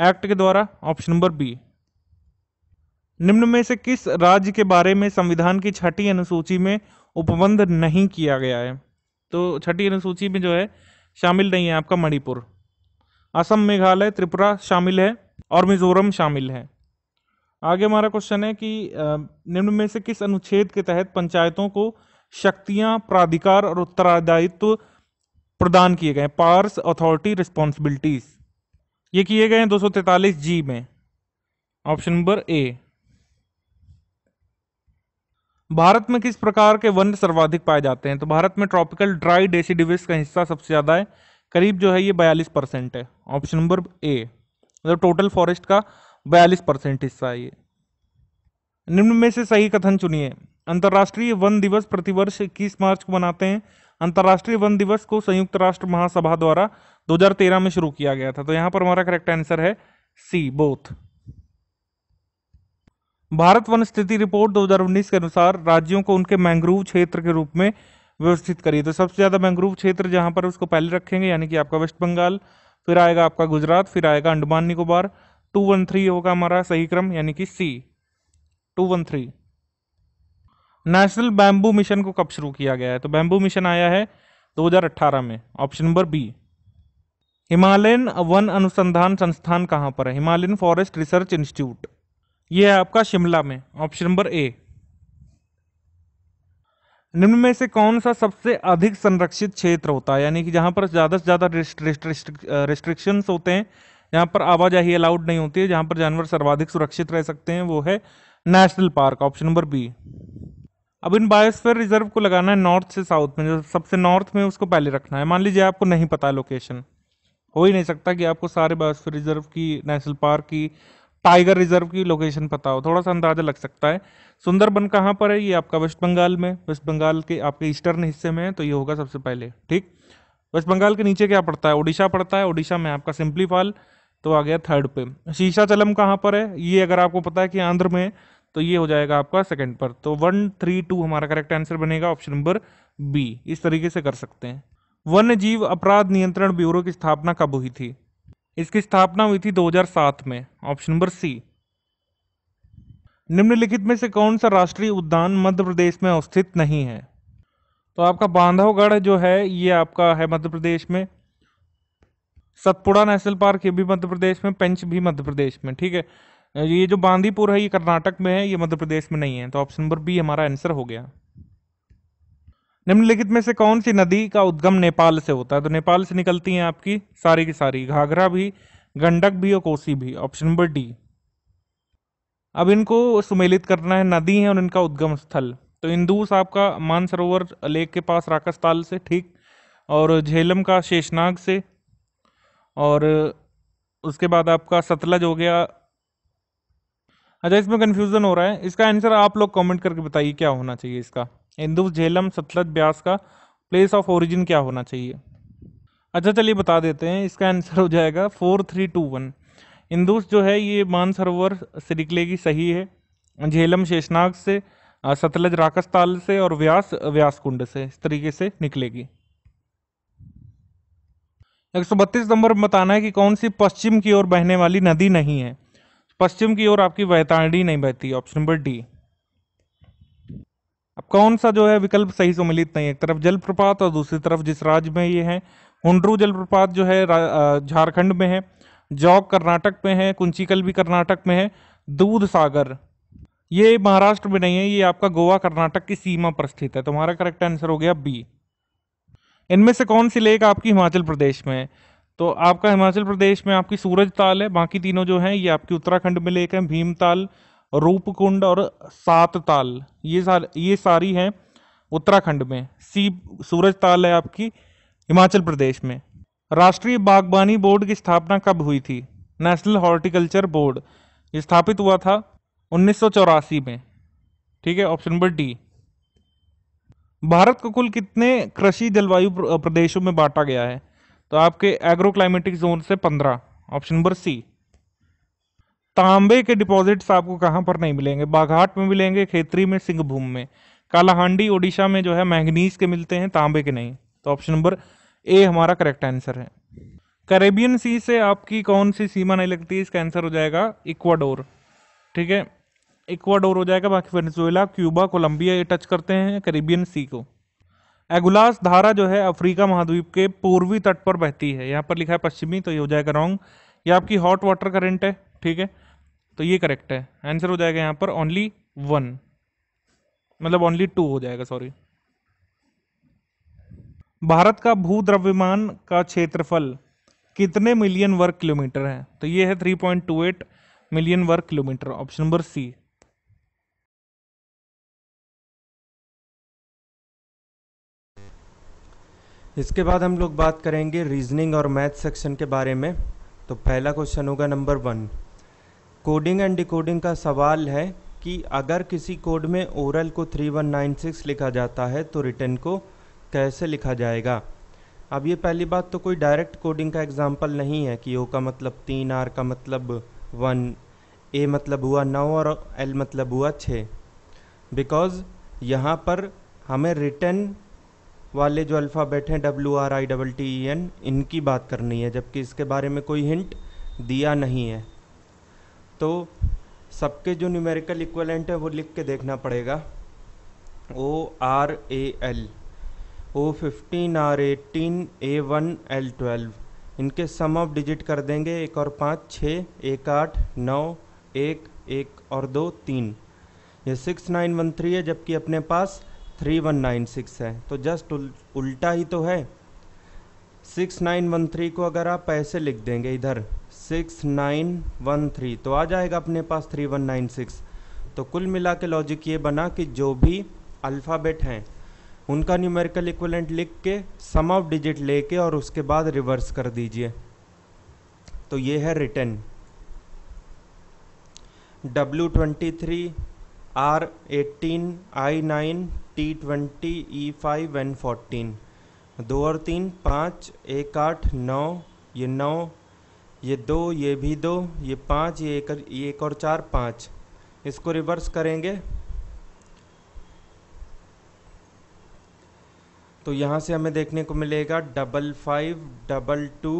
act के द्वारा ऑप्शन नंबर बी निम्न में से किस राज्य के बारे में संविधान की छठी अनुसूची में उपबंध नहीं किया गया है तो छठी अनुसूची में जो है शामिल नहीं है आपका मणिपुर असम मेघालय त्रिपुरा शामिल है और मिजोरम शामिल है आगे हमारा क्वेश्चन है कि निम्न में से किस अनुच्छेद के तहत पंचायतों को शक्तियां प्राधिकार और उत्तरादायित्व प्रदान किए गए पार्स अथॉरिटी रिस्पॉन्सिबिलिटीज ये किए गए हैं दो जी में ऑप्शन नंबर ए भारत में किस प्रकार के वन सर्वाधिक पाए जाते हैं तो भारत में ट्रॉपिकल ड्राई डेसीडिविस का हिस्सा सबसे ज़्यादा है करीब जो है ये बयालीस परसेंट है ऑप्शन नंबर ए मतलब टोटल फॉरेस्ट का बयालीस परसेंट हिस्सा है ये निम्न में से सही कथन चुनिए अंतर्राष्ट्रीय वन दिवस प्रतिवर्ष इक्कीस मार्च को मनाते हैं अंतर्राष्ट्रीय वन दिवस को संयुक्त राष्ट्र महासभा द्वारा 2013 में शुरू किया गया था तो यहाँ पर हमारा करेक्ट आंसर है सी बोथ भारत वन स्थिति रिपोर्ट 2019 के अनुसार राज्यों को उनके मैंग्रोव क्षेत्र के रूप में व्यवस्थित करिए तो सबसे ज़्यादा मैंग्रोव क्षेत्र जहाँ पर उसको पहले रखेंगे यानी कि आपका वेस्ट बंगाल फिर आएगा आपका गुजरात फिर आएगा Andaman Nicobar two one three होगा हमारा सही क्रम यानी कि C two one three national bamboo mission को कब शुरू किया गया है तो बैम्बू मिशन आया है 2018 में ऑप्शन नंबर बी हिमालयन वन अनुसंधान संस्थान कहाँ पर है हिमालयन फॉरेस्ट रिसर्च इंस्टीट्यूट ये है आपका शिमला में ऑप्शन नंबर ए निम्न में से कौन सा सबसे अधिक संरक्षित क्षेत्र होता है यानी कि जहां पर ज़्यादा से ज़्यादा रिस्ट्रिक्शन होते हैं जहां पर आवाजाही अलाउड नहीं होती है जहां पर जानवर सर्वाधिक सुरक्षित रह सकते हैं वो है national park option number B अब इन बायोस्फेयर रिजर्व को लगाना है नॉर्थ से साउथ में जो सबसे नॉर्थ में उसको पहले रखना है मान लीजिए आपको नहीं पता लोकेशन हो ही नहीं सकता कि आपको सारे बायोस्फीयर रिजर्व की नेशनल पार्क की टाइगर रिजर्व की लोकेशन पता हो थोड़ा सा अंदाजा लग सकता है सुंदरबन कहाँ पर है ये आपका वेस्ट बंगाल में वेस्ट बंगाल के आपके ईस्टर्न हिस्से में है तो ये होगा सबसे पहले ठीक वेस्ट बंगाल के नीचे क्या पड़ता है ओडिशा पड़ता है ओडिशा में आपका सिंपली फॉल तो आ गया थर्ड पे शीशाचलम कहाँ पर है ये अगर आपको पता है कि आंध्र में तो ये हो जाएगा आपका सेकंड पर तो वन थ्री टू हमारा करेक्ट आंसर बनेगा ऑप्शन नंबर बी इस तरीके से कर सकते हैं वन्य जीव अपराध नियंत्रण ब्यूरो की स्थापना कब हुई थी इसकी स्थापना हुई थी 2007 में ऑप्शन नंबर सी निम्नलिखित में से कौन सा राष्ट्रीय उद्यान मध्य प्रदेश में अवस्थित नहीं है तो आपका बांधवगढ़ जो है ये आपका है मध्य प्रदेश में सतपुड़ा नेशनल पार्क ये भी मध्य प्रदेश में पंच भी मध्य प्रदेश में ठीक है ये जो बांदीपुर है ये कर्नाटक में है ये मध्य प्रदेश में नहीं है तो ऑप्शन नंबर बी हमारा आंसर हो गया निम्नलिखित में से कौन सी नदी का उद्गम नेपाल से होता है तो नेपाल से निकलती हैं आपकी सारी की सारी घाघरा भी गंडक भी और कोसी भी ऑप्शन नंबर डी अब इनको सुमेलित करना है नदी है और इनका उद्गम स्थल तो इंदूस आपका मानसरोवर लेक के पास राकस्ताल से ठीक और झेलम का शेषनाग से और उसके बाद आपका सतलज हो गया अच्छा इसमें कन्फ्यूज़न हो रहा है इसका आंसर आप लोग कमेंट करके बताइए क्या होना चाहिए इसका इंदू झेलम सतलज ब्यास का प्लेस ऑफ ओरिजिन क्या होना चाहिए अच्छा चलिए बता देते हैं इसका आंसर हो जाएगा four three two one Indus जो है ये मानसरोवर सिरिकले की सही है झेलम शेषनाग से सतलज राकस्ताल से और व्यास व्यास कुंड से इस तरीके से निकलेगी एक सौ बत्तीस नंबर बताना है कि कौन सी पश्चिम की ओर बहने वाली नदी नहीं है पश्चिम की ओर आपकी वैतारणी नहीं बहती ऑप्शन नंबर डी अब कौन सा जो है विकल्प सही सम्मिलित नहीं है एक तरफ जलप्रपात और दूसरी तरफ जिस राज्य में ये है हुंड्रू जलप्रपात जो है झारखंड में है जौक कर्नाटक में है कुंचिकल भी कर्नाटक में है दूध सागर ये महाराष्ट्र में नहीं है ये आपका गोवा कर्नाटक की सीमा पर स्थित है तुम्हारा करेक्ट आंसर हो गया बी इनमें से कौन सी लेक आपकी हिमाचल प्रदेश में है तो आपका हिमाचल प्रदेश में आपकी सूरज ताल है बाकी तीनों जो हैं ये आपकी उत्तराखंड में लेक है भीमताल रूपकुंड और सात ताल ये सार ये सारी हैं उत्तराखंड में सी सूरज ताल है आपकी हिमाचल प्रदेश में राष्ट्रीय बागवानी बोर्ड की स्थापना कब हुई थी नेशनल हॉर्टिकल्चर बोर्ड स्थापित हुआ था उन्नीस में ठीक है ऑप्शन नंबर डी भारत को कुल कितने कृषि जलवायु प्रदेशों में बांटा गया है तो आपके एग्रो क्लाइमेटिक जोन से पंद्रह ऑप्शन नंबर सी तांबे के डिपॉजिट्स आपको कहाँ पर नहीं मिलेंगे बाघाट में मिलेंगे खेतरी में सिंहभूम में कालाहांडी ओडिशा में जो है मैंगनीज के मिलते हैं तांबे के नहीं तो ऑप्शन नंबर ए हमारा करेक्ट आंसर है करेबियन सी से आपकी कौन सी सीमा नहीं लगती इसका आंसर हो जाएगा इक्वाडोर ठीक है इक्वाडोर हो जाएगा बाकी वेनेजुएला क्यूबा कोलंबिया ये टच करते हैं करेबियन सी को एगुलास धारा जो है अफ्रीका महाद्वीप के पूर्वी तट पर बहती है यहाँ पर लिखा है पश्चिमी तो ये हो जाएगा रॉन्ग ये आपकी हॉट वाटर करेंट है ठीक है तो ये करेक्ट है आंसर हो जाएगा यहाँ पर ओनली वन मतलब ओनली टू हो जाएगा सॉरी भारत का भू द्रव्यमान का क्षेत्रफल कितने मिलियन वर्ग किलोमीटर है तो ये है three point two eight million वर्ग किलोमीटर ऑप्शन नंबर सी इसके बाद हम लोग बात करेंगे रीजनिंग और मैथ सेक्शन के बारे में तो पहला क्वेश्चन होगा number one coding and decoding का सवाल है कि अगर किसी कोड में ओरल को 3196 लिखा जाता है तो रिटर्न को कैसे लिखा जाएगा अब ये पहली बात तो कोई डायरेक्ट कोडिंग का एग्जाम्पल नहीं है कि ओ का मतलब तीन आर का मतलब वन ए मतलब हुआ नौ और एल मतलब हुआ छः बिकॉज़ यहाँ पर हमें रिटर्न वाले जो अल्फ़ाबेट हैं W R I double T E N इनकी बात करनी है जबकि इसके बारे में कोई हिंट दिया नहीं है तो सबके जो न्यूमेरिकल इक्वलेंट है वो लिख के देखना पड़ेगा O R A L O fifteen R eighteen A one L twelve इनके सम ऑफ डिजिट कर देंगे एक और पाँच छः एक आठ नौ एक एक और दो तीन ये सिक्स नाइन वन थ्री है जबकि अपने पास थ्री वन नाइन सिक्स है तो जस्ट उल, उल्टा ही तो है सिक्स नाइन वन थ्री को अगर आप पैसे लिख देंगे इधर सिक्स नाइन वन थ्री तो आ जाएगा अपने पास थ्री वन नाइन सिक्स तो कुल मिला के लॉजिक ये बना कि जो भी अल्फ़ाबेट हैं उनका न्यूमेरिकल इक्वलेंट लिख के सम ऑफ डिजिट लेके और उसके बाद रिवर्स कर दीजिए तो ये है return W23, twenty three R eighteen I nine T twenty E five N fourteen दो और तीन पाँच एक आठ नौ ये नौ ये दो ये भी दो ये पाँच ये एक ये एक और चार पाँच इसको रिवर्स करेंगे तो यहाँ से हमें देखने को मिलेगा double five double two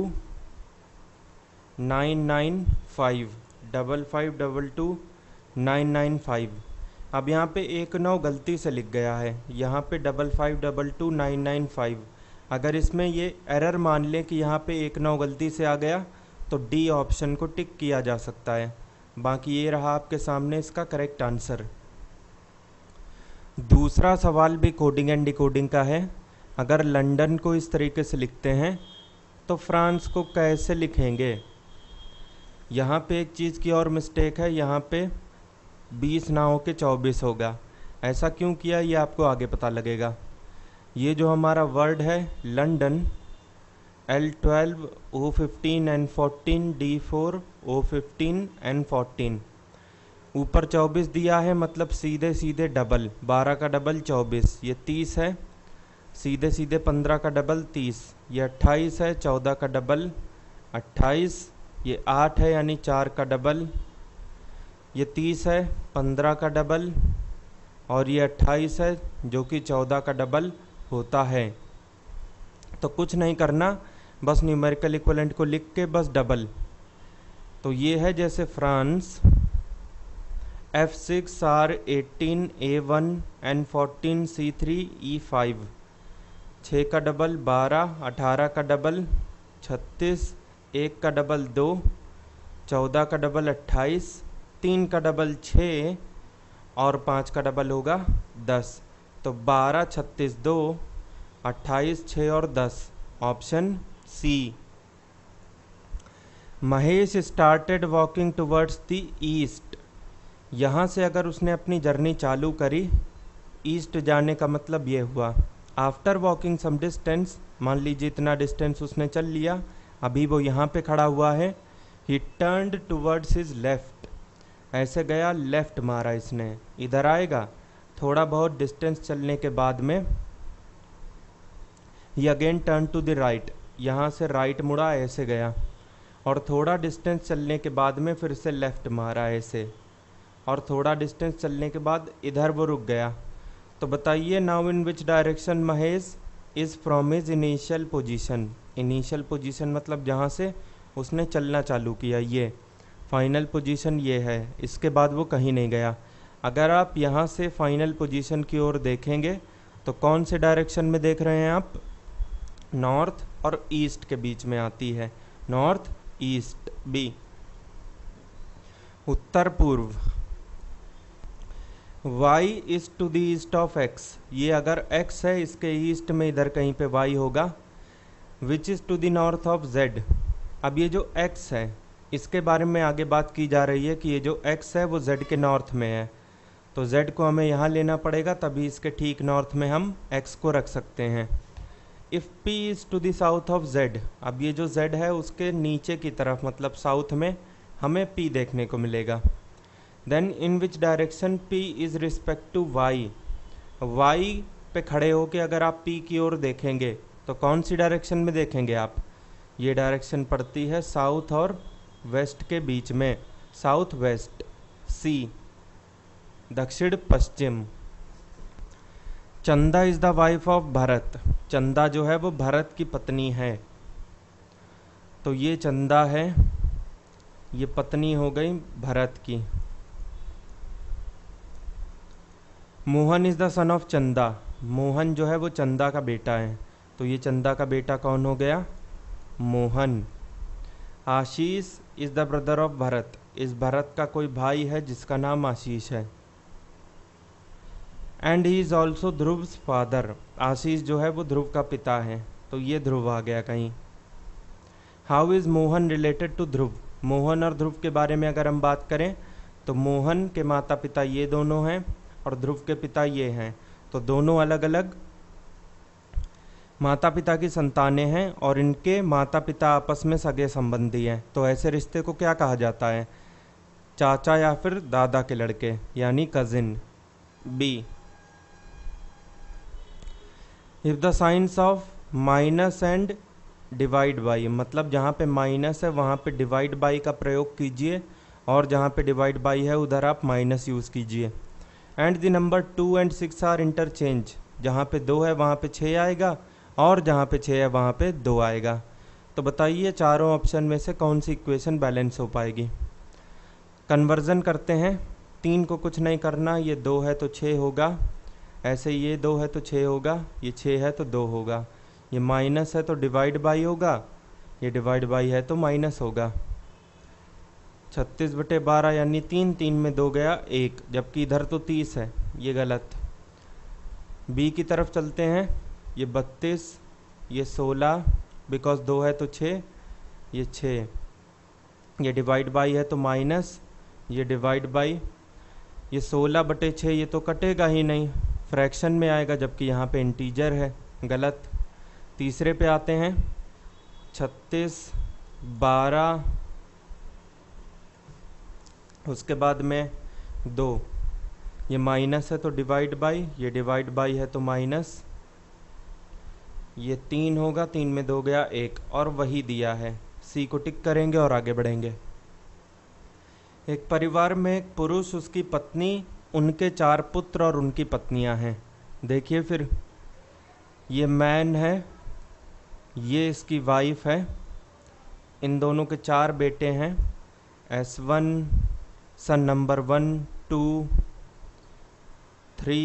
nine nine five double five double two nine nine five अब यहाँ पे एक नौ गलती से लिख गया है यहाँ पे double five double two nine nine five अगर इसमें ये एरर मान लें कि यहाँ पे एक नौ गलती से आ गया तो डी ऑप्शन को टिक किया जा सकता है बाकी ये रहा आपके सामने इसका करेक्ट आंसर दूसरा सवाल भी कोडिंग एंड डिकोडिंग का है अगर लंदन को इस तरीके से लिखते हैं तो फ्रांस को कैसे लिखेंगे यहाँ पे एक चीज़ की और मिस्टेक है यहाँ पे बीस ना हो के चौबीस होगा ऐसा क्यों किया ये आपको आगे पता लगेगा ये जो हमारा वर्ड है London L twelve O fifteen N fourteen D four O fifteen N fourteen ऊपर चौबीस दिया है मतलब सीधे सीधे डबल बारह का डबल चौबीस ये तीस है सीधे सीधे पंद्रह का डबल तीस ये अट्ठाईस है चौदह का डबल अट्ठाईस ये आठ है यानी चार का डबल ये तीस है पंद्रह का डबल और ये अट्ठाईस है जो कि चौदह का डबल होता है तो कुछ नहीं करना बस न्यूमेरिकल इक्वलेंट को लिख के बस डबल तो ये है जैसे France F six R eighteen A one N fourteen C three E five छः का डबल बारह अठारह का डबल छत्तीस एक का डबल दो चौदह का डबल अट्ठाईस तीन का डबल छः और पाँच का डबल होगा दस तो बारह छत्तीस दो अट्ठाईस छः और दस option C Mahesh started walking towards the east यहाँ से अगर उसने अपनी जर्नी चालू करी ईस्ट जाने का मतलब ये हुआ आफ्टर वॉकिंग सम डिस्टेंस मान लीजिए इतना डिस्टेंस उसने चल लिया अभी वो यहाँ पे खड़ा हुआ है he turned towards his left ऐसे गया लेफ्ट मारा इसने इधर आएगा थोड़ा बहुत डिस्टेंस चलने के बाद में ही again turn to the right यहाँ से राइट मुड़ा ऐसे गया और थोड़ा डिस्टेंस चलने के बाद में फिर से लेफ़्ट मारा ऐसे और थोड़ा डिस्टेंस चलने के बाद इधर वो रुक गया तो बताइए now in which direction Mahesh is from is initial position initial position मतलब जहाँ से उसने चलना चालू किया ये फाइनल पोजीशन ये है इसके बाद वो कहीं नहीं गया अगर आप यहाँ से फाइनल पोजीशन की ओर देखेंगे तो कौन से डायरेक्शन में देख रहे हैं आप नॉर्थ और ईस्ट के बीच में आती है नॉर्थ ईस्ट बी उत्तर पूर्व Y is to the east of X ये अगर एक्स है इसके ईस्ट में इधर कहीं पे वाई होगा which is to the north of Z अब ये जो एक्स है इसके बारे में आगे बात की जा रही है कि ये जो एक्स है वो जेड के नॉर्थ में है तो z को हमें यहाँ लेना पड़ेगा तभी इसके ठीक नॉर्थ में हम x को रख सकते हैं if p is to the south of z अब ये जो z है उसके नीचे की तरफ मतलब साउथ में हमें p देखने को मिलेगा then in which direction p is respect to y y पे खड़े होके अगर आप p की ओर देखेंगे तो कौन सी डायरेक्शन में देखेंगे आप ये डायरेक्शन पड़ती है साउथ और वेस्ट के बीच में साउथ वेस्ट सी दक्षिण पश्चिम Chanda is the wife of Bharat Chanda जो है वो भरत की पत्नी है तो ये चंदा है ये पत्नी हो गई भरत की Mohan is the son of Chanda Mohan जो है वो चंदा का बेटा है तो ये चंदा का बेटा कौन हो गया Mohan Ashish is the brother of Bharat इस भरत का कोई भाई है जिसका नाम आशीष है and he is also Dhruv father Ashish जो है वो ध्रुव का पिता है तो ये ध्रुव आ गया कहीं how is Mohan related to Dhruv Mohan और ध्रुव के बारे में अगर हम बात करें तो मोहन के माता पिता ये दोनों हैं और ध्रुव के पिता ये हैं तो दोनों अलग अलग माता पिता की संतानें हैं और इनके माता पिता आपस में सगे संबंधी हैं तो ऐसे रिश्ते को क्या कहा जाता है चाचा या फिर दादा के लड़के यानी cousin B if the signs of minus and divide by मतलब जहाँ पे माइनस है वहाँ पे डिवाइड बाई का प्रयोग कीजिए और जहाँ पे डिवाइड बाई है उधर आप माइनस यूज़ कीजिए and the number two and six are interchange जहाँ पे दो है वहाँ पे छः आएगा और जहाँ पे छः है वहाँ पे दो आएगा तो बताइए चारों ऑप्शन में से कौन सी इक्वेशन बैलेंस हो पाएगी कन्वर्जन करते हैं तीन को कुछ नहीं करना ये दो है तो छः होगा ऐसे ये दो है तो छः होगा ये छः है तो दो होगा ये माइनस है तो डिवाइड बाई होगा ये डिवाइड बाई है तो माइनस होगा छत्तीस बटे बारह यानी तीन तीन में दो गया एक जबकि इधर तो तीस है ये गलत बी की तरफ चलते हैं ये बत्तीस ये सोलह बिकॉज दो है तो छः ये छः ये डिवाइड बाई है तो माइनस ये डिवाइड बाई ये सोलह बटे छः ये तो कटेगा ही नहीं फ्रैक्शन में आएगा जबकि यहाँ पे इंटीजर है गलत तीसरे पे आते हैं छत्तीस बारह उसके बाद में दो ये माइनस है तो डिवाइड बाई ये डिवाइड बाई है तो माइनस ये तीन होगा तीन में दो गया एक और वही दिया है सी को टिक करेंगे और आगे बढ़ेंगे एक परिवार में एक पुरुष उसकी पत्नी उनके चार पुत्र और उनकी पत्नियां हैं देखिए फिर ये मैन है ये इसकी वाइफ है इन दोनों के चार बेटे हैं S one son number one two three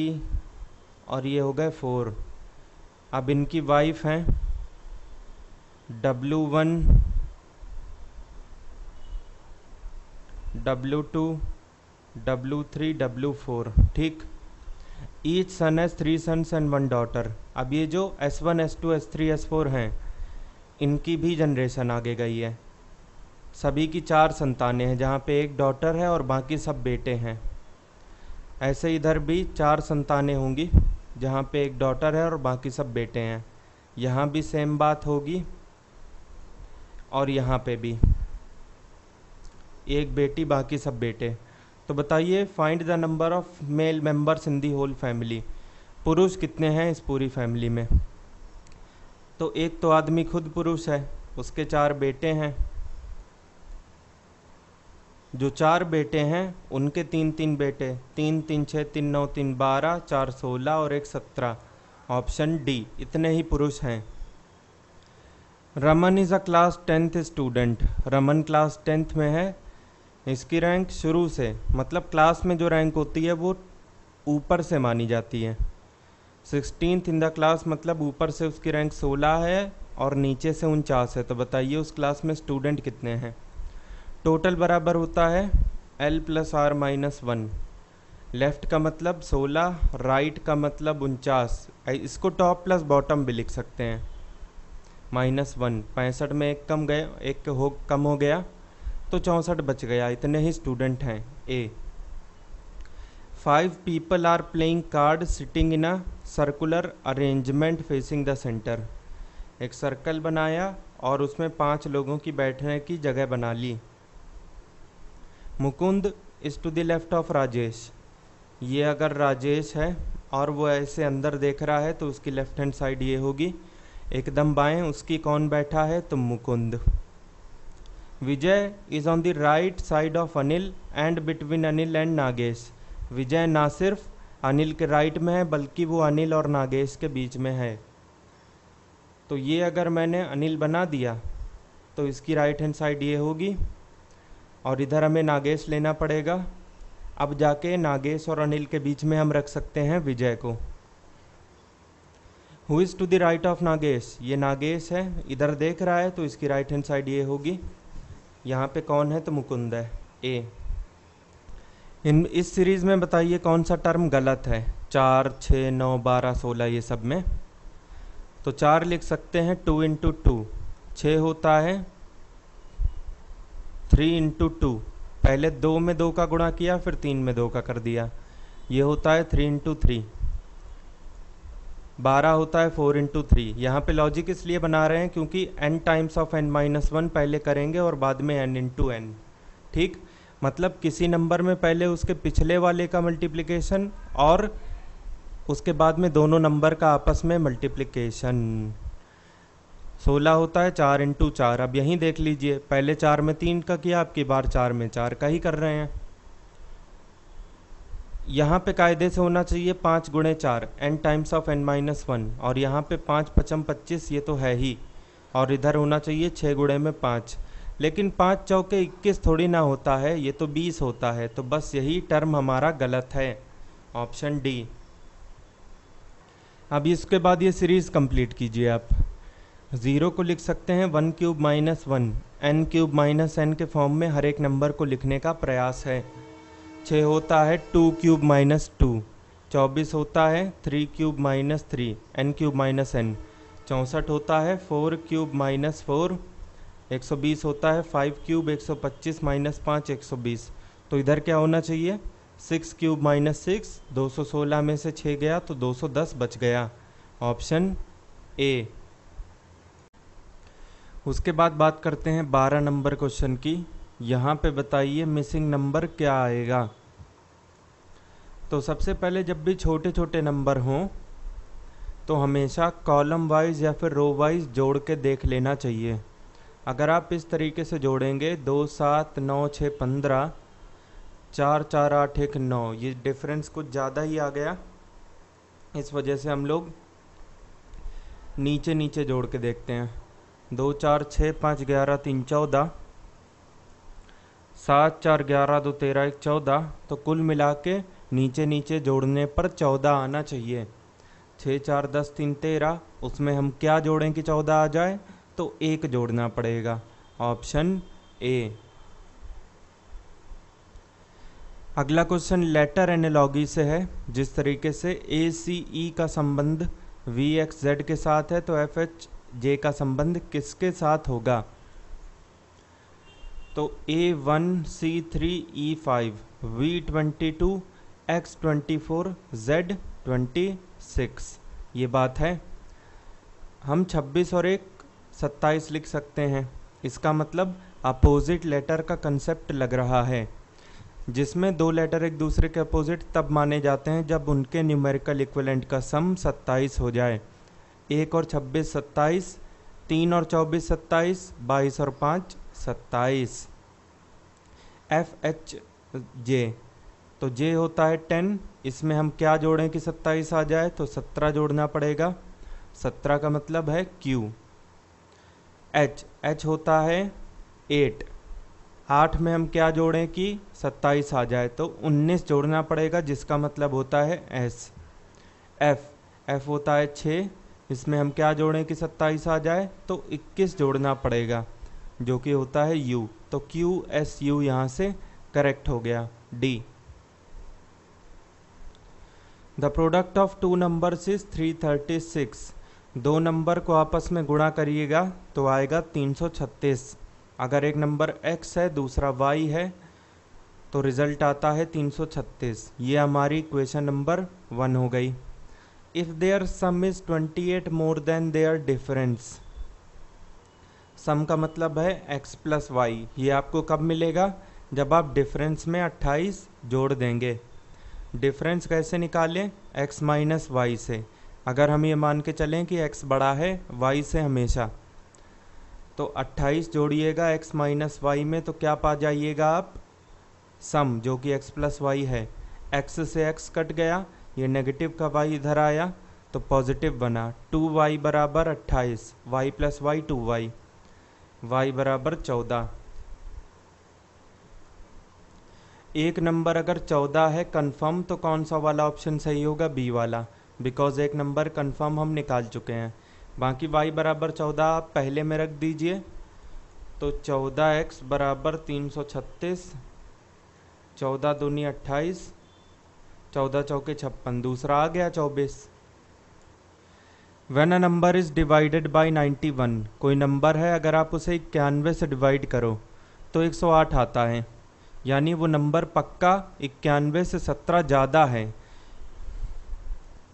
और ये हो गए फोर अब इनकी वाइफ हैं W one W two W3 W4 ठीक each son has three sons and one daughter अब ये जो S1 S2 S3 S4 हैं इनकी भी जनरेशन आगे गई है सभी की चार संतानें हैं जहाँ पे एक डॉटर है और बाकी सब बेटे हैं ऐसे इधर भी चार संतानें होंगी जहाँ पे एक डॉटर है और बाकी सब बेटे हैं यहाँ भी सेम बात होगी और यहाँ पे भी एक बेटी बाकी सब बेटे तो बताइए find the number of male members in the whole family पुरुष कितने हैं इस पूरी फैमिली में तो एक तो आदमी खुद पुरुष है उसके चार बेटे हैं जो चार बेटे हैं उनके तीन तीन बेटे तीन तीन छः तीन नौ तीन बारह चार सोलह और एक सत्रह ऑप्शन डी इतने ही पुरुष हैं Raman is a class tenth student Raman class tenth में है इसकी रैंक शुरू से मतलब क्लास में जो रैंक होती है वो ऊपर से मानी जाती है सिक्सटीन इन द क्लास मतलब ऊपर से उसकी रैंक सोलह है और नीचे से उनचास है तो बताइए उस क्लास में स्टूडेंट कितने हैं टोटल बराबर होता है L plus R minus one left का मतलब सोलह राइट का मतलब उनचास इसको टॉप प्लस बॉटम भी लिख सकते हैं माइनस वन पैंसठ में एक कम गए एक हो कम हो गया तो चौंसठ बच गया इतने ही स्टूडेंट हैं A five people are playing card sitting in a circular arrangement facing the centre एक सर्कल बनाया और उसमें पांच लोगों की बैठने की जगह बना ली Mukund is to the left of Rajesh ये अगर राजेश है और वो ऐसे अंदर देख रहा है तो उसकी लेफ्ट हैंड साइड ये होगी एकदम बाएं उसकी कौन बैठा है तो Mukund Vijay is on the right side of Anil and between Anil and Nagesh Vijay ना सिर्फ अनिल के राइट में है बल्कि वो अनिल और नागेश के बीच में है तो ये अगर मैंने अनिल बना दिया तो इसकी राइट हैंड साइड ये होगी और इधर हमें नागेश लेना पड़ेगा अब जाके नागेश और अनिल के बीच में हम रख सकते हैं विजय को who is to the right of Nagesh ये नागेश है इधर देख रहा है तो इसकी राइट हैंड साइड ये होगी यहाँ पे कौन है तो मुकुंद है ए इन इस सीरीज़ में बताइए कौन सा टर्म गलत है चार छः नौ बारह सोलह ये सब में तो चार लिख सकते हैं टू इंटू टू छ होता है थ्री इंटू टू पहले दो में दो का गुणा किया फिर तीन में दो का कर दिया ये होता है थ्री इंटू थ्री बारह होता है फोर इंटू थ्री यहाँ पर लॉजिक इसलिए बना रहे हैं क्योंकि N times of N minus one पहले करेंगे और बाद में एन इंटू एन ठीक मतलब किसी नंबर में पहले उसके पिछले वाले का मल्टीप्लिकेशन और उसके बाद में दोनों नंबर का आपस में मल्टीप्लिकेशन सोलह होता है चार इंटू चार अब यहीं देख लीजिए पहले चार में तीन का किया आपकी बार चार में चार का ही कर रहे हैं यहाँ पे कायदे से होना चाहिए पाँच गुणे चार N times of N minus one और यहाँ पे पाँच पचम पच्चीस ये तो है ही और इधर होना चाहिए छः गुणे में पाँच लेकिन पाँच चौके इक्कीस थोड़ी ना होता है ये तो बीस होता है तो बस यही टर्म हमारा गलत है ऑप्शन डी अब इसके बाद ये सीरीज़ कंप्लीट कीजिए आप ज़ीरो को लिख सकते हैं one cube minus one N cube minus N के फॉर्म में हर एक नंबर को लिखने का प्रयास है छः होता है टू क्यूब माइनस टू चौबीस होता है three cube minus three N cube minus N चौंसठ होता है फोर क्यूब माइनस फोर एक सौ बीस होता है फाइव क्यूब एक सौ पच्चीस माइनस पाँच एक सौ बीस तो इधर क्या होना चाहिए सिक्स क्यूब माइनस सिक्स दो सौ सोलह में से छः गया तो दो सौ दस बच गया ऑप्शन ए उसके बाद बात करते हैं बारह नंबर क्वेश्चन की यहाँ पे बताइए मिसिंग नंबर क्या आएगा तो सबसे पहले जब भी छोटे छोटे नंबर हों तो हमेशा कॉलम वाइज या फिर रो वाइज जोड़ के देख लेना चाहिए अगर आप इस तरीके से जोड़ेंगे दो सात नौ छः पंद्रह चार चार आठ एक नौ ये डिफरेंस कुछ ज़्यादा ही आ गया इस वजह से हम लोग नीचे नीचे जोड़ के देखते हैं दो चार छः पाँच ग्यारह तीन चौदह सात चार ग्यारह दो तेरह एक चौदह तो कुल मिला के नीचे नीचे जोड़ने पर चौदह आना चाहिए छः चार दस तीन तेरह उसमें हम क्या जोड़ें कि चौदह आ जाए तो एक जोड़ना पड़ेगा ऑप्शन ए अगला क्वेश्चन लेटर एनालॉगी से है जिस तरीके से ए सी ई का संबंध वी एक्स जेड के साथ है तो एफ एच जे का संबंध किसके साथ होगा तो A one C three E five V twenty two X twenty four Z twenty six ये बात है हम छब्बीस और एक सत्ताईस लिख सकते हैं इसका मतलब अपोजिट लेटर का कंसेप्ट लग रहा है जिसमें दो लेटर एक दूसरे के अपोजिट तब माने जाते हैं जब उनके न्यूमेरिकल इक्वलेंट का सम सत्ताईस हो जाए एक और छब्बीस सत्ताईस तीन और चौबीस सत्ताईस बाईस और पाँच सत्ताईस एफ एच जे तो जे होता है टेन इसमें हम क्या जोड़ें कि सत्ताईस आ जाए तो सत्रह जोड़ना पड़ेगा सत्रह का मतलब है क्यू एच एच होता है एट आठ में हम क्या जोड़ें कि सत्ताईस आ जाए तो उन्नीस जोड़ना पड़ेगा जिसका मतलब होता है एस एफ एफ होता है छः इसमें हम क्या जोड़ें कि सत्ताईस आ जाए तो इक्कीस जोड़ना पड़ेगा जो कि होता है U तो Q एस यू यहाँ से करेक्ट हो गया D the product of two number is 336 दो नंबर को आपस में गुणा करिएगा तो आएगा 336 अगर एक नंबर x है दूसरा y है तो रिज़ल्ट आता है 336 ये हमारी क्वेश्चन नंबर वन हो गई if their sum is 28 more than their difference sum का मतलब है x प्लस वाई ये आपको कब मिलेगा जब आप डिफरेंस में 28 जोड़ देंगे डिफरेंस कैसे निकालें x माइनस वाई से अगर हम ये मान के चलें कि x बड़ा है y से हमेशा तो 28 जोड़िएगा x माइनस वाई में तो क्या पा जाइएगा आप सम जो कि x प्लस वाई है x से x कट गया ये नेगेटिव का वाई इधर आया तो पॉजिटिव बना 2y बराबर अट्ठाईस Y plus Y two Y Y बराबर चौदह एक नंबर अगर चौदह है कंफर्म तो कौन सा वाला ऑप्शन सही होगा बी वाला बिकॉज एक नंबर कंफर्म हम निकाल चुके हैं बाकी वाई बराबर चौदह आप पहले में रख दीजिए तो चौदह एक्स बराबर तीन सौ छत्तीस चौदह दूनी अट्ठाईस चौदह चौके छप्पन दूसरा आ गया चौबीस one a number is divided by 91 कोई नंबर है अगर आप उसे इक्यानवे से डिवाइड करो तो 108 आता है यानी वो नंबर पक्का इक्यानवे से 17 ज़्यादा है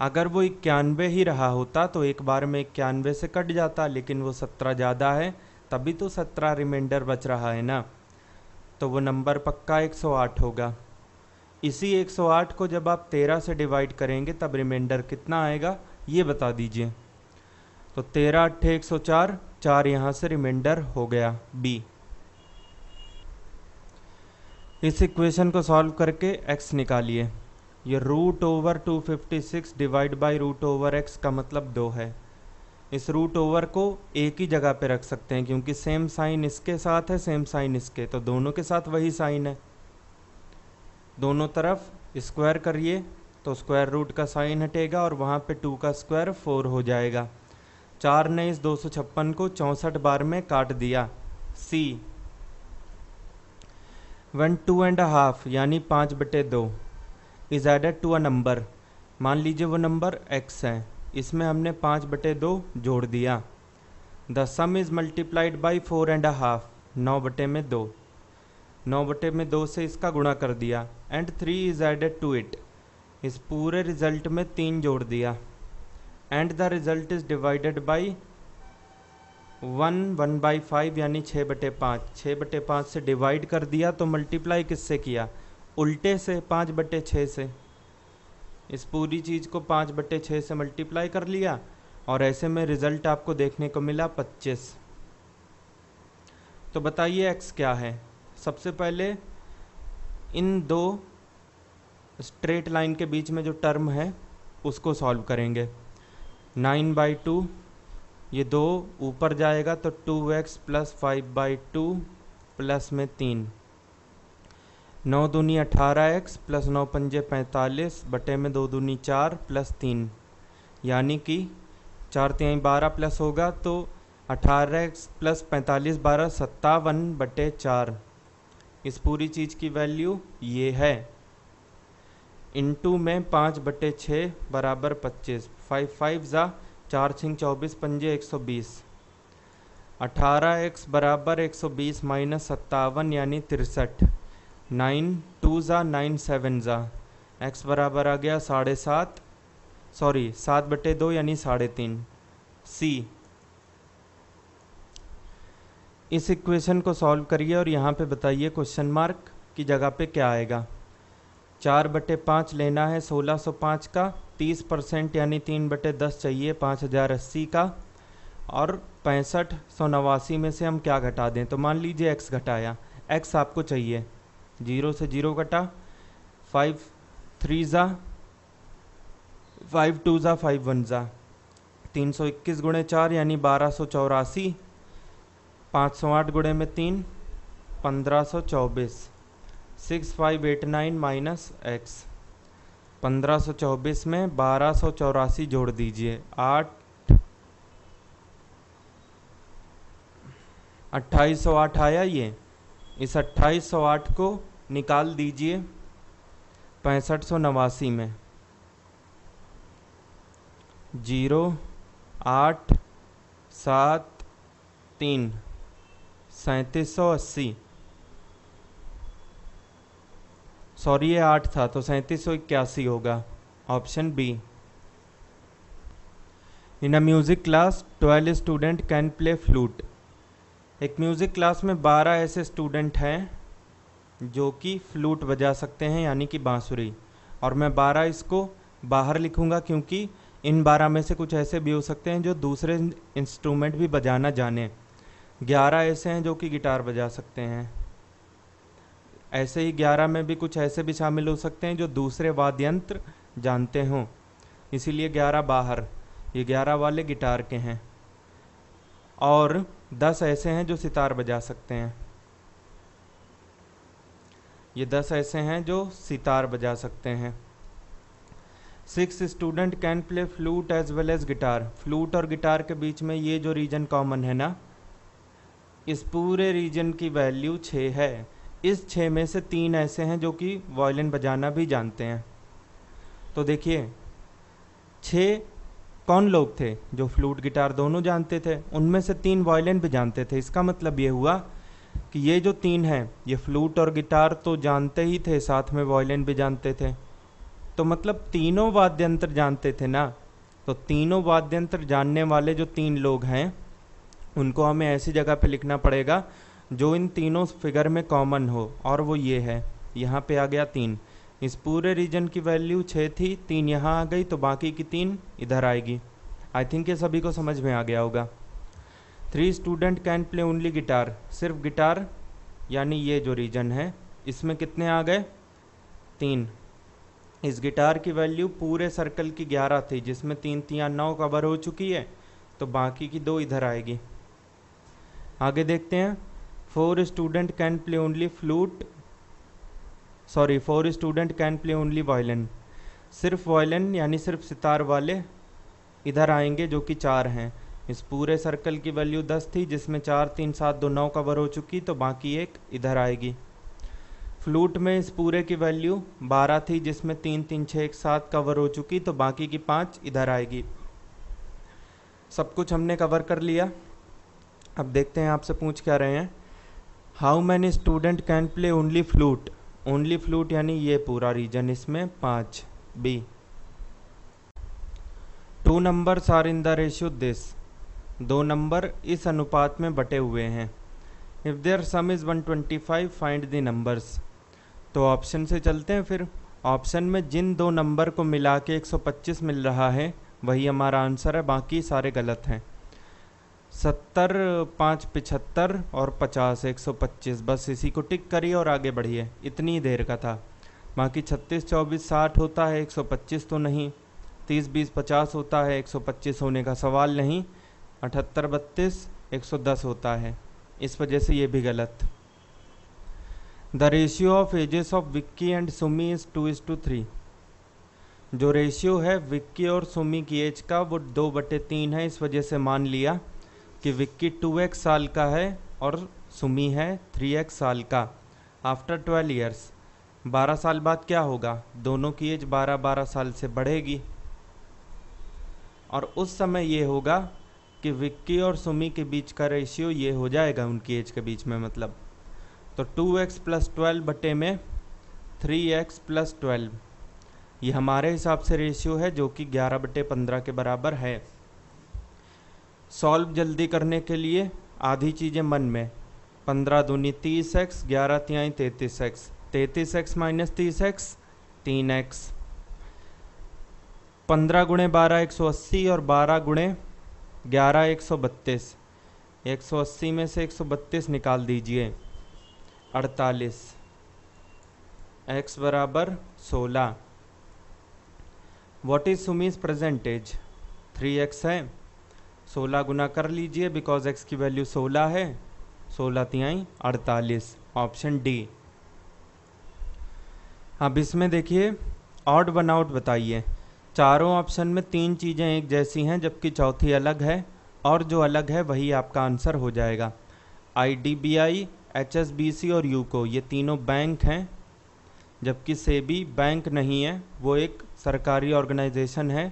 अगर वो इक्यानवे ही रहा होता तो एक बार में इक्यानवे से कट जाता लेकिन वो 17 ज़्यादा है तभी तो 17 रिमाइंडर बच रहा है ना तो वो नंबर पक्का 108 होगा इसी 108 को जब आप 13 से डिवाइड करेंगे तब रिमाइंडर कितना आएगा ये बता दीजिए तो तेरह अट्ठे एक सौ चार चार यहाँ से रिमाइंडर हो गया बी इस इक्वेशन को सॉल्व करके एक्स निकालिए ये root over two fifty six divide by root over X का मतलब दो है इस रूट ओवर को एक ही जगह पे रख सकते हैं क्योंकि सेम साइन इसके साथ है सेम साइन इसके तो दोनों के साथ वही साइन है दोनों तरफ स्क्वायर करिए तो स्क्वायर रूट का साइन हटेगा और वहाँ पे टू का स्क्वायर फोर हो जाएगा चार ने इस दो सौ छप्पन को चौंसठ बार में काट दिया C one two and half यानी पाँच बटे दो is added to a number मान लीजिए वो नंबर एक्स है इसमें हमने पाँच बटे दो जोड़ दिया the sum is multiplied by four and half नौ बटे में दो नौ बटे में दो से इसका गुणा कर दिया and three is added to it इस पूरे रिजल्ट में तीन जोड़ दिया and the result is divided by one one by five यानी छः बटे पाँच छः बटे पाँच से डिवाइड कर दिया तो मल्टीप्लाई किससे किया उल्टे से पाँच बटे छः से इस पूरी चीज़ को पाँच बटे छः से मल्टीप्लाई कर लिया और ऐसे में रिज़ल्ट आपको देखने को मिला पच्चीस तो बताइए एक्स क्या है सबसे पहले इन दो स्ट्रेट लाइन के बीच में जो टर्म है उसको सॉल्व करेंगे नाइन बाई टू ये दो ऊपर जाएगा तो two X plus five by two plus में तीन नौ दूनी अठारह एक्स प्लस नौ पंजे पैंतालीस बटे में दो दूनी चार प्लस तीन यानी कि चार तिहाई बारह प्लस होगा तो अठारह एक्स प्लस पैंतालीस बारह सत्तावन बटे चार इस पूरी चीज़ की वैल्यू ये है इनटू में पाँच बटे छः बराबर पच्चीस फाइव फाइव ज़ा चार छिंग चौबीस पंजे एक सौ बीस अठारह एक्स बराबर एक सौ बीस माइनस सत्तावन यानी तिरसठ नाइन टू ज़ा नाइन सेवन ज़ा एक्स बराबर आ गया साढ़े सात सॉरी सात बटे दो यानी साढ़े तीन सी इस इक्वेशन को सॉल्व करिए और यहाँ पे बताइए क्वेश्चन मार्क की जगह पे क्या आएगा चार बटे पाँच लेना है सोलह सौ पाँच का तीस परसेंट यानी तीन बटे दस चाहिए पाँच हज़ार अस्सी का और पैंसठ सौ नवासी में से हम क्या घटा दें तो मान लीजिए एक्स घटाया एक्स आपको चाहिए जीरो से जीरो घटा फाइव थ्री ज़ा फाइव टू ज़ा फाइव वन ज़ा तीन सौ इक्कीस गुणे चार यानी बारह सौ चौरासी पाँच सौ आठ गुणे में तीन पंद्रह सौ चौबीस six five eight nine minus X 1524 में बारह जोड़ दीजिए आठ अट्ठाईस सौ आठ आया ये इस अट्ठाईस सौ आठ को निकाल दीजिए पैंसठ सौ नवासी में जीरो आठ सात तीन सैंतीस सौ अस्सी सॉरी ये आठ था तो सैंतीस सौ इक्यासी होगा option B in a music class twelve student can play flute एक म्यूज़िक क्लास में बारह ऐसे स्टूडेंट हैं जो कि फ्लूट बजा सकते हैं यानी कि बांसुरी और मैं बारह इसको बाहर लिखूँगा क्योंकि इन बारह में से कुछ ऐसे भी हो सकते हैं जो दूसरे इंस्ट्रूमेंट भी बजाना जाने ग्यारह ऐसे हैं जो कि गिटार बजा सकते हैं ऐसे ही ग्यारह में भी कुछ ऐसे भी शामिल हो सकते हैं जो दूसरे वाद्य यंत्र जानते हों इसीलिए ग्यारह बाहर ये ग्यारह वाले गिटार के हैं और दस ऐसे हैं जो सितार बजा सकते हैं ये दस ऐसे हैं जो सितार बजा सकते हैं six student can play flute as well as guitar flute और गिटार के बीच में ये जो रीजन कॉमन है ना इस पूरे रीजन की वैल्यू छः है इस छः में से तीन ऐसे हैं जो कि वायलिन बजाना भी जानते हैं तो देखिए छः कौन लोग थे जो फ्लूट गिटार दोनों जानते थे उनमें से तीन वायलिन भी जानते थे इसका मतलब ये हुआ कि ये जो तीन हैं ये फ्लूट और गिटार तो जानते ही थे साथ में वायलिन भी जानते थे तो मतलब तीनों वाद्य यंत्र जानते थे ना तो तीनों वाद्य यंत्र जानने वाले जो तीन लोग हैं उनको हमें ऐसी जगह पर लिखना पड़ेगा जो इन तीनों फिगर में कॉमन हो और वो ये है यहाँ पे आ गया तीन इस पूरे रीजन की वैल्यू छः थी तीन यहाँ आ गई तो बाकी की तीन इधर आएगी आई थिंक ये सभी को समझ में आ गया होगा three student can play only guitar सिर्फ गिटार यानी ये जो रीजन है इसमें कितने आ गए तीन इस गिटार की वैल्यू पूरे सर्कल की ग्यारह थी जिसमें तीन तिया नौ कवर हो चुकी है तो बाकी की दो इधर आएगी आगे देखते हैं four student can play only flute sorry four student can play only violin सिर्फ वायलिन यानी सिर्फ सितार वाले इधर आएंगे जो कि चार हैं इस पूरे सर्कल की वैल्यू दस थी जिसमें चार तीन सात दो नौ कवर हो चुकी तो बाकी एक इधर आएगी फ्लूट में इस पूरे की वैल्यू बारह थी जिसमें तीन तीन छः एक सात कवर हो चुकी तो बाकी की पाँच इधर आएगी सब कुछ हमने कवर कर लिया अब देखते हैं आपसे पूछ क्या रहे हैं how many student can play only flute only flute यानी ये पूरा रीजन इसमें पाँच B two numbers are in the ratio this दो नंबर इस अनुपात में बटे हुए हैं if their sum is 125 find the numbers तो ऑप्शन से चलते हैं फिर ऑप्शन में जिन दो नंबर को मिला के 125 मिल रहा है वही हमारा आंसर है बाकी सारे गलत हैं सत्तर पाँच पिछहत्तर और पचास एक सौ पच्चीस बस इसी को टिक करिए और आगे बढ़िए इतनी देर का था बाकी छत्तीस चौबीस साठ होता है एक सौ पच्चीस तो नहीं तीस बीस पचास होता है एक सौ पच्चीस होने का सवाल नहीं अठहत्तर बत्तीस एक सौ दस होता है इस वजह से ये भी गलत the ratio of ages of Vicky and Sumi is two is two three जो रेशियो है विक्की और सुमी की एज का वो दो बटे तीन है इस वजह से मान लिया कि विक्की टू एक्स साल का है और सुमी है थ्री एक्स साल का आफ्टर ट्वेल्व ईयर्स बारह साल बाद क्या होगा दोनों की एज बारह बारह साल से बढ़ेगी और उस समय ये होगा कि विक्की और सुमी के बीच का रेशियो ये हो जाएगा उनकी एज के बीच में मतलब तो टू एक्स प्लस ट्वेल्व बटे में थ्री एक्स प्लस ट्वेल्व ये हमारे हिसाब से रेशियो है जो कि ग्यारह बटे पंद्रह के बराबर है सॉल्व जल्दी करने के लिए आधी चीज़ें मन में पंद्रह दूनी तीस एक्स ग्यारह तिहाई तैंतीस एक्स तैंतीस एक्स माइनस तीस एक्स तीन एक्स पंद्रह गुणे बारह एक सौ अस्सी और बारह गुणे ग्यारह एक सौ बत्तीस एक सौ अस्सी में से एक सौ बत्तीस निकाल दीजिए अड़तालीस एक्स बराबर सोलह what is Sumi's present age three X है सोलह गुना कर लीजिए बिकॉज एक्स की वैल्यू सोलह है सोलह तिहाई अड़तालीस ऑप्शन डी अब इसमें देखिए ऑड आउट बताइए चारों ऑप्शन में तीन चीज़ें एक जैसी हैं जबकि चौथी अलग है और जो अलग है वही आपका आंसर हो जाएगा आई एचएसबीसी और यूको ये तीनों बैंक हैं जबकि सेबी बैंक नहीं है वो एक सरकारी ऑर्गेनाइजेशन है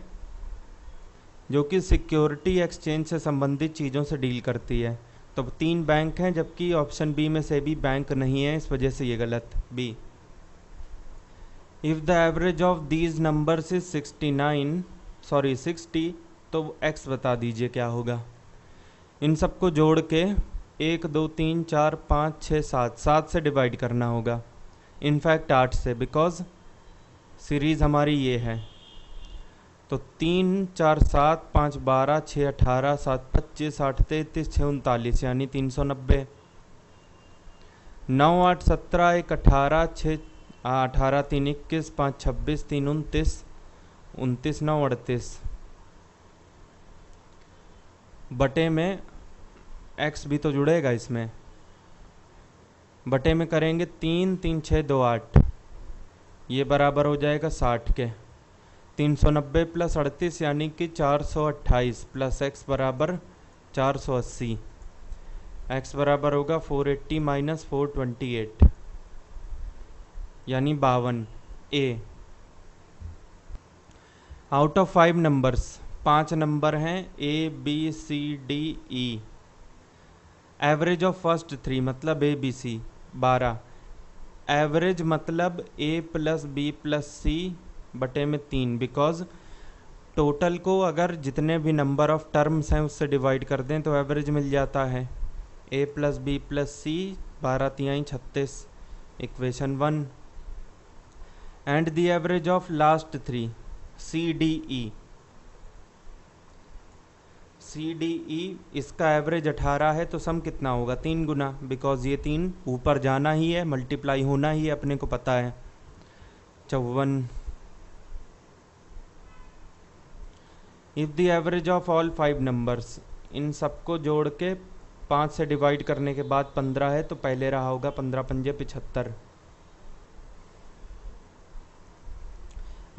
जो कि सिक्योरिटी एक्सचेंज से संबंधित चीज़ों से डील करती है तो तीन बैंक हैं जबकि ऑप्शन बी में से भी बैंक नहीं है इस वजह से ये गलत B if the average of these number is nine sorry sixty तो एक्स बता दीजिए क्या होगा इन सबको जोड़ के एक दो तीन चार पाँच छः सात सात से डिवाइड करना होगा इनफैक्ट आठ से बिकॉज सीरीज़ हमारी ये है तो तीन चार सात पाँच बारह छः अठारह सात पच्चीस आठ तैंतीस छः उनतालीस यानी तीन सौ नब्बे नौ आठ सत्रह एक अठारह छः अठारह तीन इक्कीस पाँच छब्बीस तीन उनतीस उनतीस नौ अड़तीस बटे में एक्स भी तो जुड़ेगा इसमें बटे में करेंगे तीन तीन छः दो आठ ये बराबर हो जाएगा साठ के तीन सौ नब्बे प्लस अड़तीस यानी कि चार सौ अट्ठाईस प्लस एक्स बराबर चार सौ अस्सी एक्स बराबर होगा four eighty minus four twenty eight यानी बावन A out of five numbers पांच नंबर हैं A B C D E average of first three मतलब ए बी सी बारह एवरेज मतलब A plus B plus C बटे में तीन बिकॉज टोटल को अगर जितने भी नंबर ऑफ टर्म्स हैं उससे डिवाइड कर दें तो एवरेज मिल जाता है A plus B plus C बारह तियाई छत्तीस equation one and the average of last three C D E C D E इसका एवरेज अठारह है तो सम कितना होगा तीन गुना बिकॉज ये तीन ऊपर जाना ही है मल्टीप्लाई होना ही है अपने को पता है चौवन if the average of all five numbers इन सबको जोड़ के पाँच से डिवाइड करने के बाद पंद्रह है तो पहले रहा होगा पंद्रह पंजे पिछहत्तर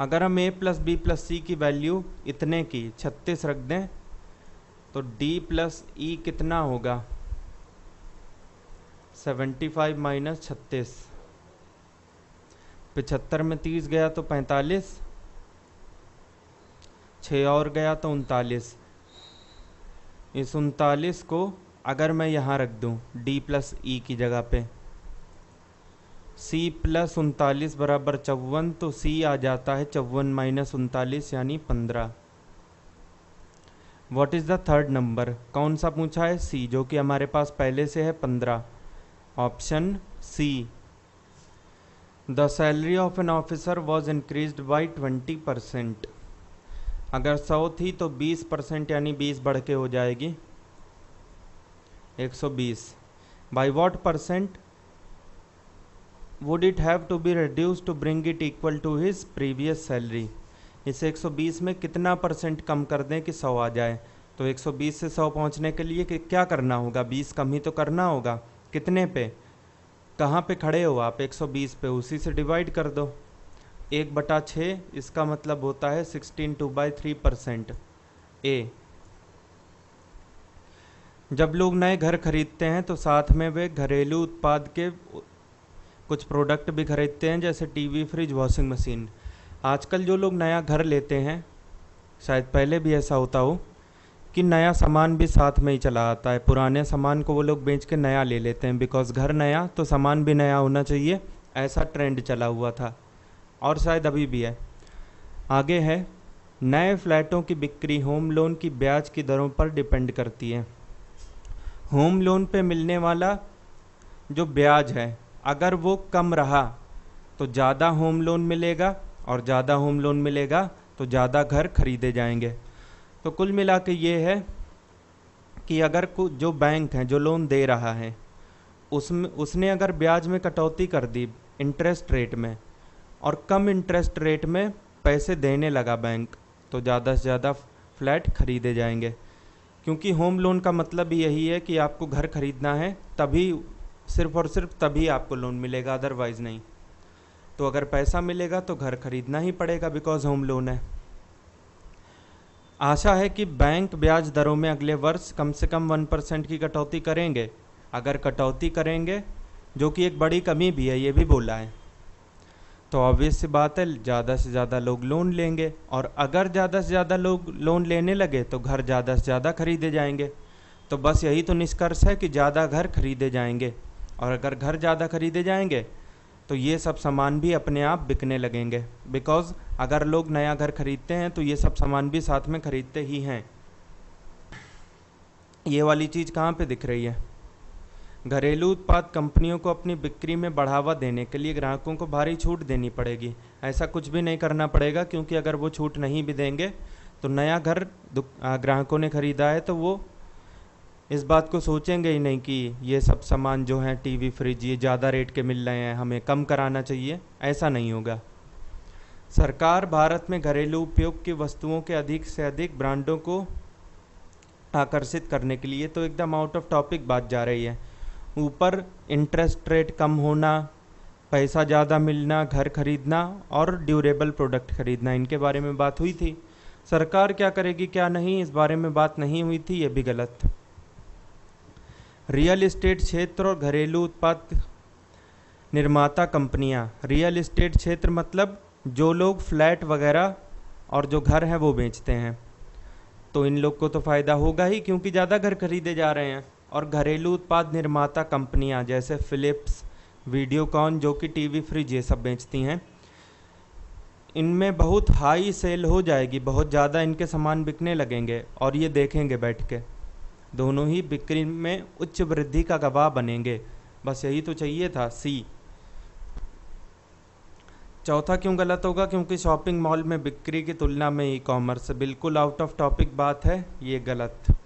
अगर हम A plus B plus C की वैल्यू इतने की छत्तीस रख दें तो डी प्लस ई कितना होगा सेवेंटी फाइव माइनस छत्तीस पिछहत्तर में तीस गया तो पैंतालीस छः और गया तो उनतालीस इस उनतालीस को अगर मैं यहाँ रख दूँ डी प्लस ई की जगह पे सी प्लस उनतालीस बराबर चौवन तो सी आ जाता है चौवन माइनस उनतालीस यानी पंद्रह what is the third number कौन सा पूछा है सी जो कि हमारे पास पहले से है पंद्रह option C the salary of an officer was increase by twenty percent अगर सौ थी तो बीस परसेंट यानी बीस बढ़ के हो जाएगी एक सौ बीस by what percent would it have to be reduce to bring it equal to his previous salary इसे 120 में कितना परसेंट कम कर दें कि 100 आ जाए तो 120 से 100 पहुंचने के लिए कि क्या करना होगा 20 कम ही तो करना होगा कितने पे कहाँ पे खड़े हो आप 120 पे उसी से डिवाइड कर दो एक बटा छः इसका मतलब होता है sixteen two by three percent A जब लोग नए घर खरीदते हैं तो साथ में वे घरेलू उत्पाद के कुछ प्रोडक्ट भी खरीदते हैं जैसे टीवी फ्रिज वॉशिंग मशीन आजकल जो लोग नया घर लेते हैं शायद पहले भी ऐसा होता हो कि नया सामान भी साथ में ही चला आता है पुराने सामान को वो लोग बेच के नया ले लेते हैं बिकॉज़ घर नया तो सामान भी नया होना चाहिए ऐसा ट्रेंड चला हुआ था और शायद अभी भी है आगे है नए फ्लैटों की बिक्री होम लोन की ब्याज की दरों पर डिपेंड करती है होम लोन पे मिलने वाला जो ब्याज है अगर वो कम रहा तो ज़्यादा होम लोन मिलेगा और ज़्यादा होम लोन मिलेगा तो ज़्यादा घर खरीदे जाएंगे तो कुल मिला के ये है कि अगर जो बैंक हैं जो लोन दे रहा है उसमें उसने अगर ब्याज में कटौती कर दी इंटरेस्ट रेट में और कम इंटरेस्ट रेट में पैसे देने लगा बैंक तो ज़्यादा से ज़्यादा फ्लैट खरीदे जाएंगे क्योंकि होम लोन का मतलब यही है कि आपको घर खरीदना है तभी सिर्फ और सिर्फ तभी आपको लोन मिलेगा अदरवाइज़ नहीं तो अगर पैसा मिलेगा तो घर खरीदना ही पड़ेगा बिकॉज होम लोन है आशा है कि बैंक ब्याज दरों में अगले वर्ष कम से कम वन परसेंट की कटौती करेंगे अगर कटौती करेंगे जो कि एक बड़ी कमी भी है ये भी बोला है तो ऑब्वियस सी बात है ज़्यादा से ज़्यादा लोग लोन लेंगे और अगर ज़्यादा से ज़्यादा लोग लोन लेने लगे तो घर ज़्यादा से ज़्यादा खरीदे जाएंगे तो बस यही तो निष्कर्ष है कि ज़्यादा घर खरीदे जाएंगे और अगर घर ज़्यादा खरीदे जाएंगे तो ये सब सामान भी अपने आप बिकने लगेंगे बिकॉज़ अगर लोग नया घर खरीदते हैं तो ये सब सामान भी साथ में खरीदते ही हैं ये वाली चीज़ कहाँ पे दिख रही है घरेलू उत्पाद कंपनियों को अपनी बिक्री में बढ़ावा देने के लिए ग्राहकों को भारी छूट देनी पड़ेगी ऐसा कुछ भी नहीं करना पड़ेगा क्योंकि अगर वो छूट नहीं भी देंगे तो नया घर ग्राहकों ने ख़रीदा है तो वो इस बात को सोचेंगे ही नहीं कि ये सब सामान जो हैं टीवी फ्रिज ये ज़्यादा रेट के मिल रहे हैं हमें कम कराना चाहिए ऐसा नहीं होगा सरकार भारत में घरेलू उपयोग की वस्तुओं के अधिक से अधिक ब्रांडों को आकर्षित करने के लिए तो एकदम आउट ऑफ टॉपिक बात जा रही है ऊपर इंटरेस्ट रेट कम होना पैसा ज़्यादा मिलना घर खरीदना और ड्यूरेबल प्रोडक्ट खरीदना इनके बारे में बात हुई थी सरकार क्या करेगी क्या नहीं इस बारे में बात नहीं हुई थी ये भी गलत रियल इस्टेट क्षेत्र और घरेलू उत्पाद निर्माता कंपनियां रियल इस्टेट क्षेत्र मतलब जो लोग फ्लैट वगैरह और जो घर हैं वो बेचते हैं तो इन लोग को तो फ़ायदा होगा ही क्योंकि ज़्यादा घर खरीदे जा रहे हैं और घरेलू उत्पाद निर्माता कंपनियां जैसे फिलिप्स वीडियोकॉन जो कि टीवी फ्रिज ये सब बेचती हैं इनमें बहुत हाई सेल हो जाएगी बहुत ज़्यादा इनके सामान बिकने लगेंगे और ये देखेंगे बैठ के दोनों ही बिक्री में उच्च वृद्धि का गवाह बनेंगे बस यही तो चाहिए था सी चौथा क्यों गलत होगा क्योंकि शॉपिंग मॉल में बिक्री की तुलना में ई कॉमर्स बिल्कुल आउट ऑफ टॉपिक बात है ये गलत